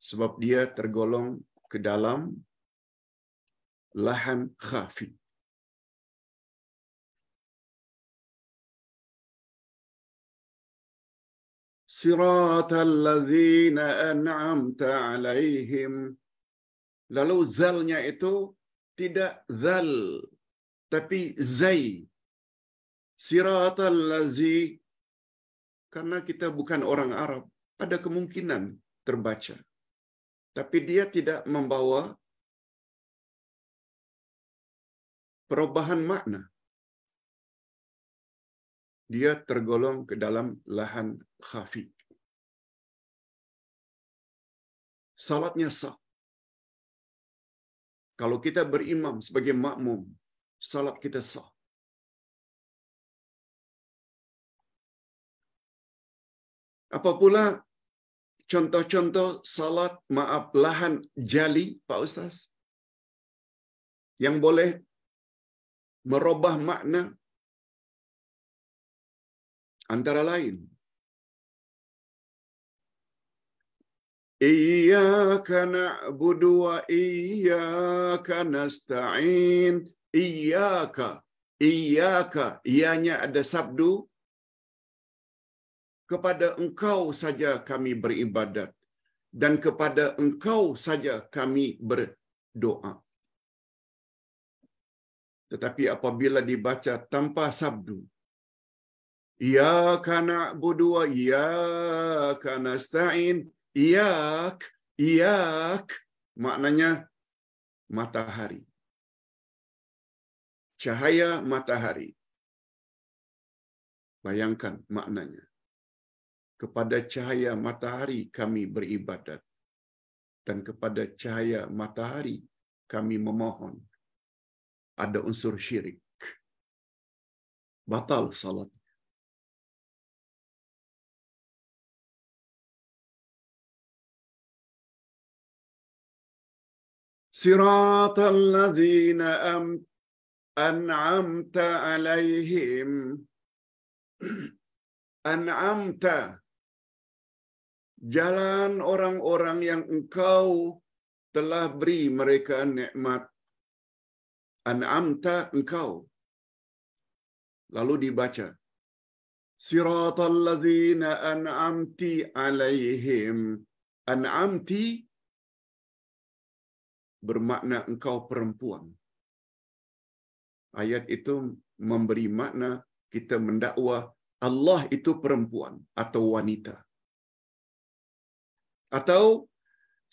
Sebab dia tergolong ke dalam lahan khafi. صراط الذين an'amta alaihim. lalu zalnya itu tidak zal tapi zai Sirat lazi karena kita bukan orang Arab ada kemungkinan terbaca tapi dia tidak membawa perubahan makna. Dia tergolong ke dalam lahan khafi. Salatnya sah. Kalau kita berimam sebagai makmum, salat kita sah. Apa pula contoh-contoh salat maaf lahan jali Pak Ustaz? Yang boleh merubah makna antara lain iya iya na'budu stain iya nasta'in iya Iyyaka ianya ada sabdu kepada engkau saja kami beribadat dan kepada engkau saja kami berdoa. Tetapi apabila dibaca tanpa sabdu, Ya karena budua, ya karena stain, iyak, iyak, maknanya matahari. Cahaya matahari. Bayangkan maknanya kepada cahaya matahari kami beribadat, dan kepada cahaya matahari kami memohon. Ada unsur syirik. Batal salatnya. صراط الذين أنعمت عليهم أنعمت jalan orang-orang yang engkau telah beri mereka nikmat an'amta engkau lalu dibaca siratal ladzina an'amti alaihim an'amti bermakna engkau perempuan ayat itu memberi makna kita mendakwa Allah itu perempuan atau wanita atau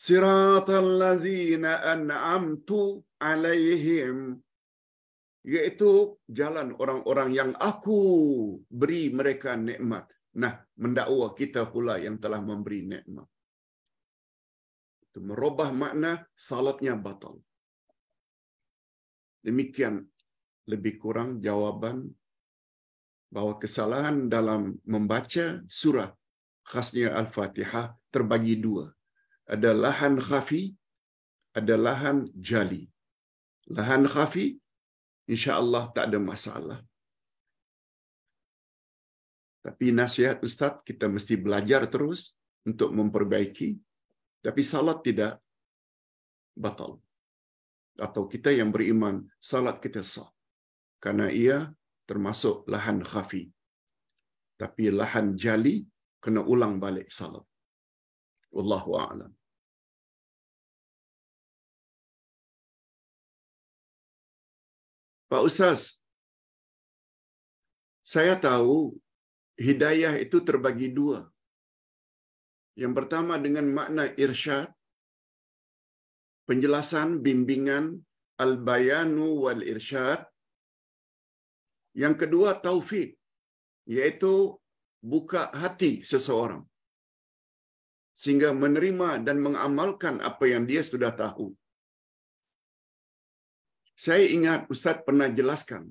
siratal ladzina an'amtu alaihim yaitu jalan orang-orang yang aku beri mereka nikmat. Nah, mendakwa kita pula yang telah memberi nikmat. Itu merubah makna salatnya batal. Demikian lebih kurang jawaban bahwa kesalahan dalam membaca surah khasnya Al-Fatihah terbagi dua. Ada lahan khafi, ada lahan jali. Lahan khafi, insya Allah tak ada masalah. Tapi nasihat Ustadz, kita mesti belajar terus untuk memperbaiki. Tapi salat tidak batal. Atau kita yang beriman, salat kita sah. Karena ia termasuk lahan khafi. Tapi lahan jali, kena ulang balik salat. Wallahu a'lam. Pak Ustaz, saya tahu hidayah itu terbagi dua. Yang pertama dengan makna irsyad, penjelasan, bimbingan, al-bayanu wal irsyad. Yang kedua taufik, yaitu buka hati seseorang sehingga menerima dan mengamalkan apa yang dia sudah tahu. Saya ingat Ustadz pernah jelaskan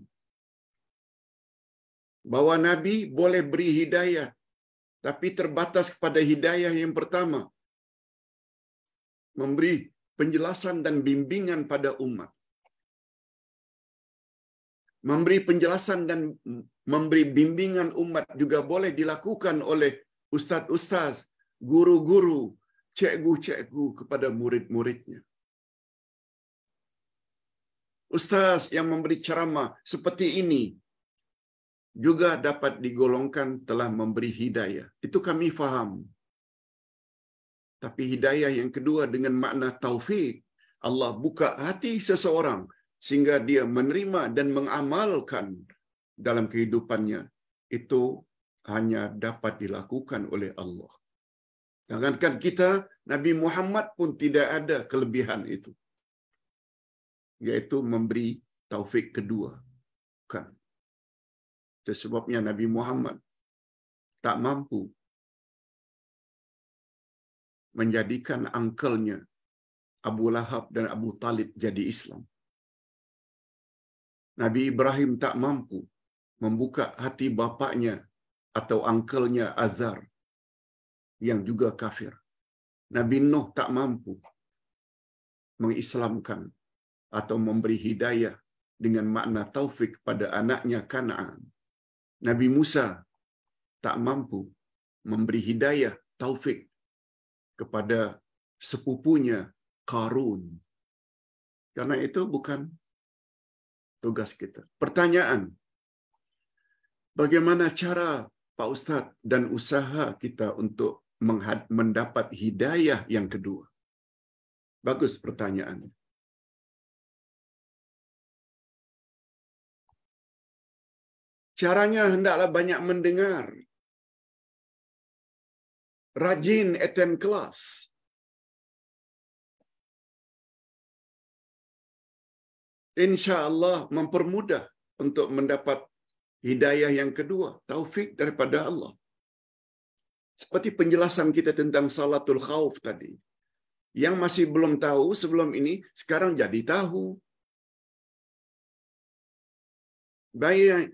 bahwa Nabi boleh beri hidayah, tapi terbatas kepada hidayah yang pertama, memberi penjelasan dan bimbingan pada umat. Memberi penjelasan dan memberi bimbingan umat juga boleh dilakukan oleh Ustadz Ustadz guru-guru, cikgu-cikgu kepada murid-muridnya. Ustaz yang memberi ceramah seperti ini juga dapat digolongkan telah memberi hidayah. Itu kami faham. Tapi hidayah yang kedua dengan makna taufik. Allah buka hati seseorang sehingga dia menerima dan mengamalkan dalam kehidupannya. Itu hanya dapat dilakukan oleh Allah. Jangankan kita, Nabi Muhammad pun tidak ada kelebihan itu. Yaitu memberi taufik kedua. Bukan. sebabnya Nabi Muhammad tak mampu menjadikan angkelnya Abu Lahab dan Abu Talib jadi Islam. Nabi Ibrahim tak mampu membuka hati bapaknya atau angkelnya Azhar yang juga kafir. Nabi Nuh tak mampu mengislamkan atau memberi hidayah dengan makna taufik pada anaknya Kanaan. Nabi Musa tak mampu memberi hidayah taufik kepada sepupunya Karun. Karena itu bukan tugas kita. Pertanyaan, bagaimana cara Pak Ustadz dan usaha kita untuk mendapat hidayah yang kedua? Bagus pertanyaan. Caranya hendaklah banyak mendengar. Rajin attend kelas. Insya Allah mempermudah untuk mendapat hidayah yang kedua, taufik daripada Allah. Seperti penjelasan kita tentang salatul khauf tadi. Yang masih belum tahu sebelum ini, sekarang jadi tahu.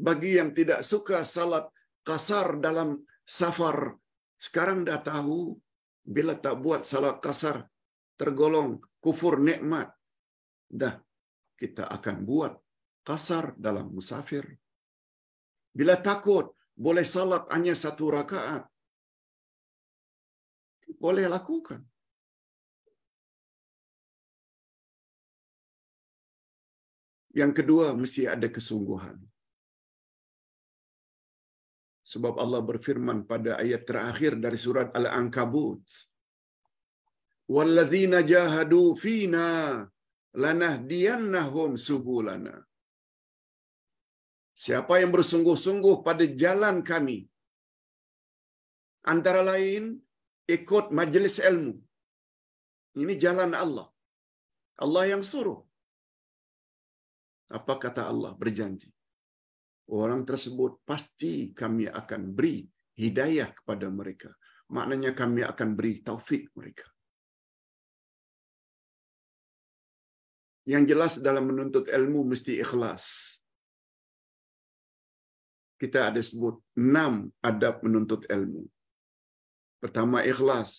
Bagi yang tidak suka salat kasar dalam safar, sekarang dah tahu. Bila tak buat salat kasar, tergolong kufur nikmat. Dah, kita akan buat kasar dalam musafir. Bila takut, boleh salat hanya satu rakaat boleh lakukan. Yang kedua, mesti ada kesungguhan. Sebab Allah berfirman pada ayat terakhir dari surat Al-Ankabut. Walladzina jahadu fina lanahdiyannahum subulana. Siapa yang bersungguh-sungguh pada jalan kami? Antara lain, ikut majelis ilmu. Ini jalan Allah. Allah yang suruh. Apa kata Allah berjanji? Orang tersebut pasti kami akan beri hidayah kepada mereka. Maknanya kami akan beri taufik mereka. Yang jelas dalam menuntut ilmu mesti ikhlas. Kita ada sebut enam adab menuntut ilmu Pertama ikhlas.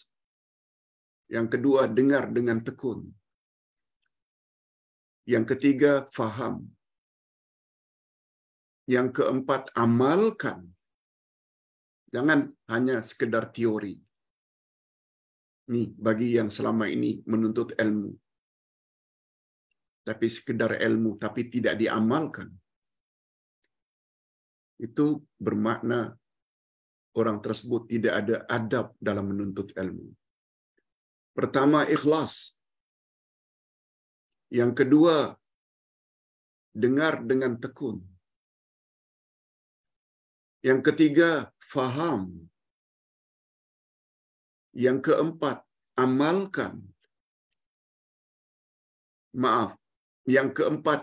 Yang kedua dengar dengan tekun. Yang ketiga faham. Yang keempat amalkan. Jangan hanya sekedar teori. Nih bagi yang selama ini menuntut ilmu. Tapi sekedar ilmu tapi tidak diamalkan. Itu bermakna orang tersebut tidak ada adab dalam menuntut ilmu. Pertama, ikhlas. Yang kedua, dengar dengan tekun. Yang ketiga, faham. Yang keempat, amalkan. Maaf. Yang keempat,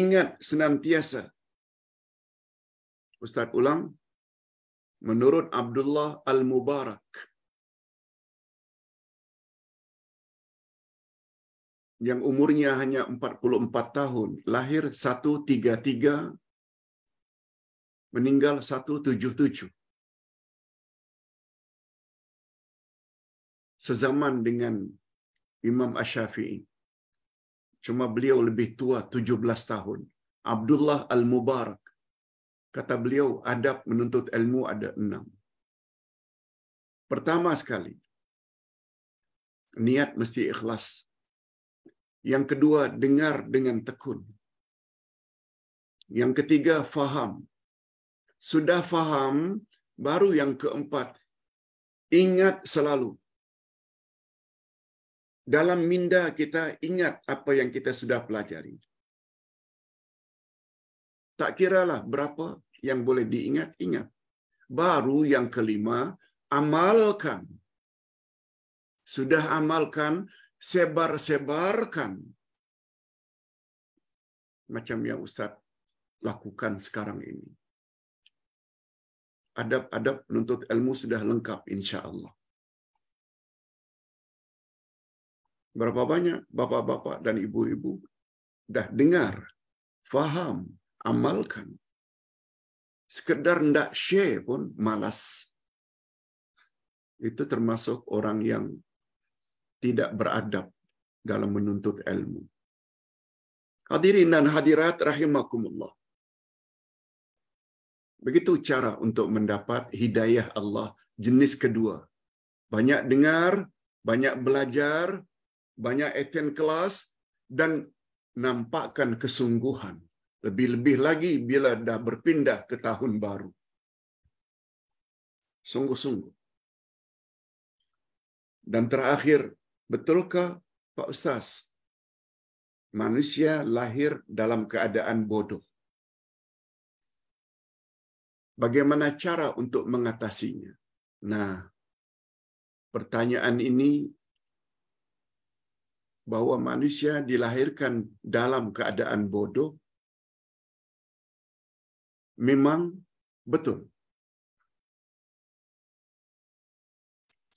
ingat senantiasa. Ustaz ulang, menurut Abdullah Al-Mubarak. Yang umurnya hanya 44 tahun, lahir 133, meninggal 177. Sezaman dengan Imam Ash-Syafi'i. Cuma beliau lebih tua 17 tahun. Abdullah Al-Mubarak. Kata beliau, adab menuntut ilmu ada enam. Pertama sekali, niat mesti ikhlas. Yang kedua, dengar dengan tekun. Yang ketiga, faham. Sudah faham, baru yang keempat, ingat selalu. Dalam minda kita ingat apa yang kita sudah pelajari. Tak kiralah berapa yang boleh diingat-ingat. Baru yang kelima, amalkan. Sudah amalkan, sebar-sebarkan. Macam yang Ustaz lakukan sekarang ini. Adab-adab menuntut ilmu sudah lengkap insya Allah. Berapa banyak bapak-bapak dan ibu-ibu dah dengar, faham Iya. amalkan. Sekedar ndak share pun malas. Itu termasuk orang yang tidak beradab dalam menuntut ilmu. Hadirin dan hadirat rahimakumullah. Begitu cara untuk mendapat hidayah Allah jenis kedua. Banyak dengar, banyak belajar, banyak attend kelas, dan nampakkan kesungguhan lebih-lebih lagi bila dah berpindah ke tahun baru. Sungguh-sungguh. Dan terakhir, betulkah Pak Ustaz? Manusia lahir dalam keadaan bodoh. Bagaimana cara untuk mengatasinya? Nah, pertanyaan ini bahwa manusia dilahirkan dalam keadaan bodoh memang betul.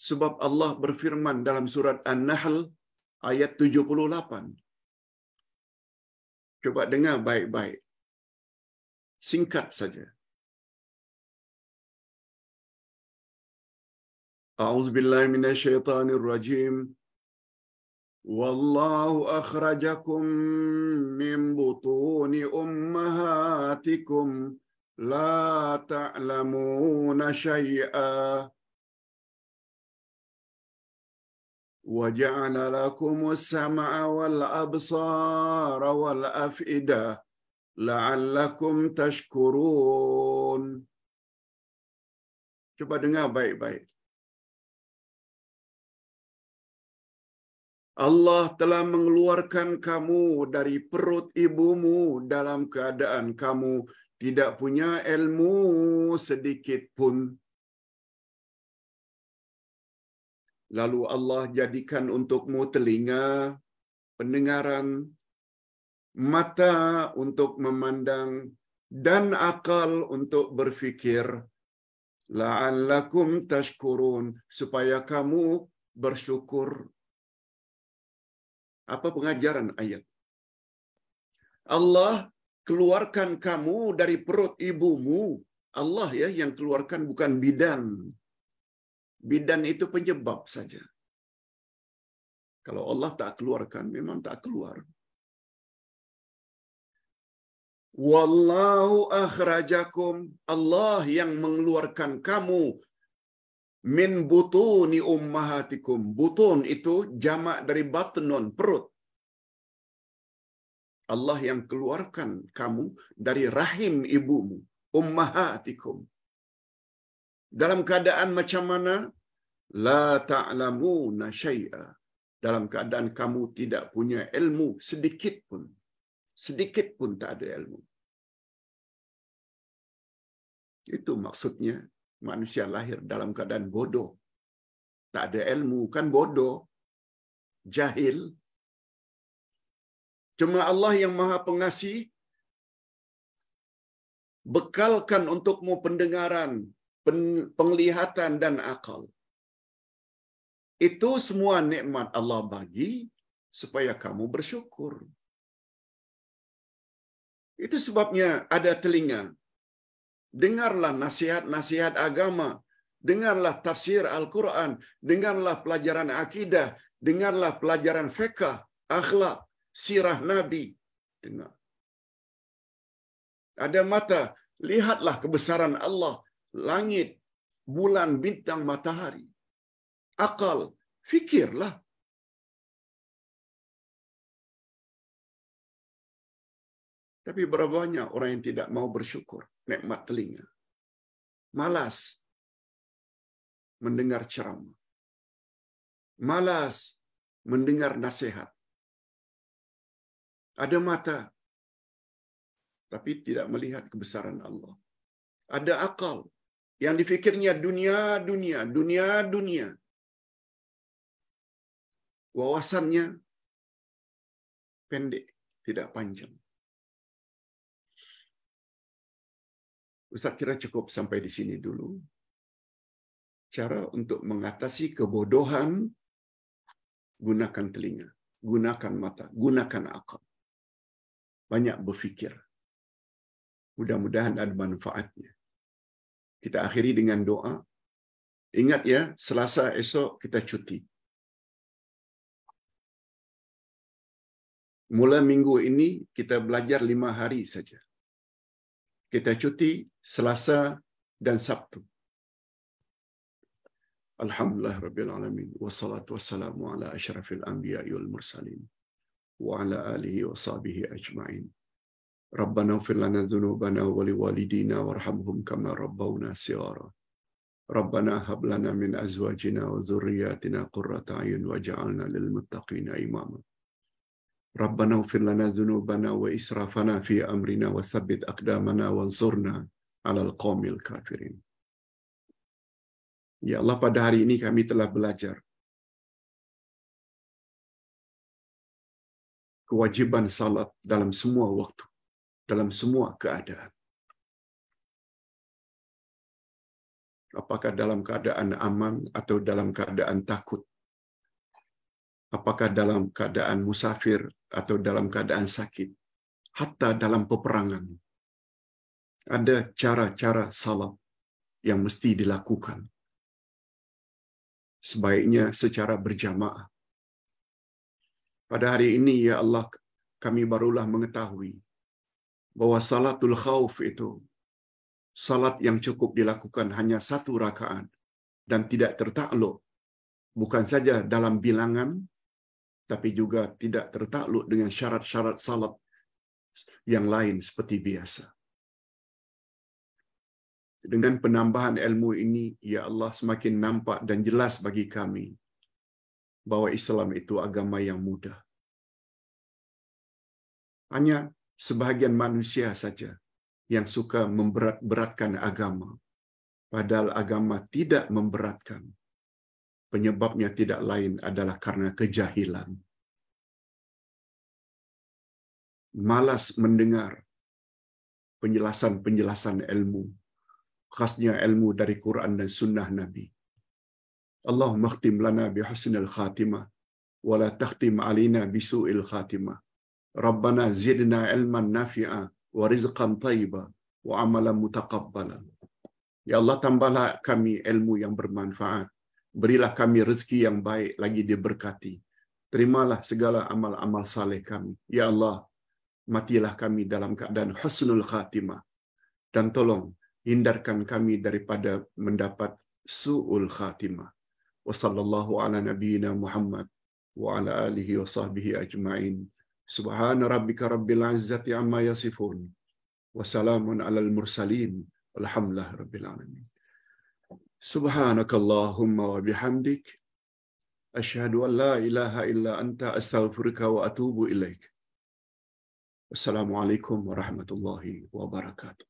Sebab Allah berfirman dalam surat An-Nahl ayat 78. Coba dengar baik-baik. Singkat saja. أعوذ بالله من الشيطان الرجيم والله أخرجكم من بطون la ta'lamuna شيئا wa ja'ala السمع sama'a wal absara wal la'allakum tashkurun Coba dengar baik-baik. Allah telah mengeluarkan kamu dari perut ibumu dalam keadaan kamu tidak punya ilmu sedikit pun. Lalu Allah jadikan untukmu telinga, pendengaran, mata untuk memandang, dan akal untuk berfikir. La'allakum tashkurun. Supaya kamu bersyukur. Apa pengajaran ayat? Allah keluarkan kamu dari perut ibumu. Allah ya yang keluarkan bukan bidan. Bidan itu penyebab saja. Kalau Allah tak keluarkan, memang tak keluar. Wallahu akhrajakum. Allah yang mengeluarkan kamu min butuni ummahatikum. Butun itu jamak dari batnun, perut. Allah yang keluarkan kamu dari rahim ibumu, ummahatikum. Dalam keadaan macam mana? La ta'lamuna syai'a. Dalam keadaan kamu tidak punya ilmu sedikit pun. Sedikit pun tak ada ilmu. Itu maksudnya manusia lahir dalam keadaan bodoh. Tak ada ilmu, kan bodoh. Jahil, Cuma Allah yang maha pengasih, bekalkan untukmu pendengaran, penglihatan dan akal. Itu semua nikmat Allah bagi supaya kamu bersyukur. Itu sebabnya ada telinga. Dengarlah nasihat-nasihat agama, dengarlah tafsir Al-Quran, dengarlah pelajaran akidah, dengarlah pelajaran fiqah, akhlak, sirah Nabi. Dengar. Ada mata, lihatlah kebesaran Allah, langit, bulan, bintang, matahari. Akal, fikirlah. Tapi berapa banyak orang yang tidak mau bersyukur nikmat telinga. Malas mendengar ceramah. Malas mendengar nasihat. Ada mata, tapi tidak melihat kebesaran Allah. Ada akal yang difikirnya dunia, dunia, dunia, dunia. Wawasannya pendek, tidak panjang. Ustaz kira cukup sampai di sini dulu. Cara untuk mengatasi kebodohan, gunakan telinga, gunakan mata, gunakan akal banyak berfikir. Mudah-mudahan ada manfaatnya. Kita akhiri dengan doa. Ingat ya, Selasa esok kita cuti. Mula minggu ini kita belajar lima hari saja. Kita cuti Selasa dan Sabtu. Alhamdulillah Rabbil Alamin. Wassalatu wassalamu ala ashrafil anbiya wal mursalin. وعلى آله وصحبه أجمعين ربنا اغفر لنا ذنوبنا ولوالدينا وارحمهم كما ربونا صغارا ربنا هب لنا من أزواجنا وذرياتنا قرة أعين واجعلنا للمتقين إماما ربنا اغفر لنا ذنوبنا وإسرافنا في أمرنا وثبت أقدامنا وانصرنا على القوم الكافرين Ya Allah, pada hari ini kami telah belajar kewajiban salat dalam semua waktu, dalam semua keadaan. Apakah dalam keadaan aman atau dalam keadaan takut? Apakah dalam keadaan musafir atau dalam keadaan sakit? Hatta dalam peperangan. Ada cara-cara salat yang mesti dilakukan. Sebaiknya secara berjamaah pada hari ini ya Allah kami barulah mengetahui bahwa salatul khauf itu salat yang cukup dilakukan hanya satu rakaat dan tidak tertakluk bukan saja dalam bilangan tapi juga tidak tertakluk dengan syarat-syarat salat yang lain seperti biasa. Dengan penambahan ilmu ini, ya Allah semakin nampak dan jelas bagi kami bahwa Islam itu agama yang mudah hanya sebagian manusia saja yang suka memberat-beratkan agama. Padahal agama tidak memberatkan. Penyebabnya tidak lain adalah karena kejahilan. Malas mendengar penjelasan-penjelasan ilmu. Khasnya ilmu dari Quran dan sunnah Nabi. Allah makhtim lana bihasnil khatimah wala takhtim alina bisu'il khatimah. ربنا زدنا علما nafi'a wa rizqan tayyiba wa amalan mutaqabbala. Ya Allah tambahlah kami ilmu yang bermanfaat. Berilah kami rezeki yang baik lagi diberkati. Terimalah segala amal-amal saleh kami. Ya Allah, matilah kami dalam keadaan husnul khatimah. Dan tolong hindarkan kami daripada mendapat su'ul khatimah. Wassallallahu ala nabiyyina Muhammad wa ala alihi wa sahbihi ajma'in. سبحان ربك رب العزة عما يصفون وسلام على المرسلين والحمد لله رب العالمين سبحانك اللهم وبحمدك أشهد أن لا إله إلا أنت أستغفرك وأتوب إليك السلام عليكم ورحمة الله وبركاته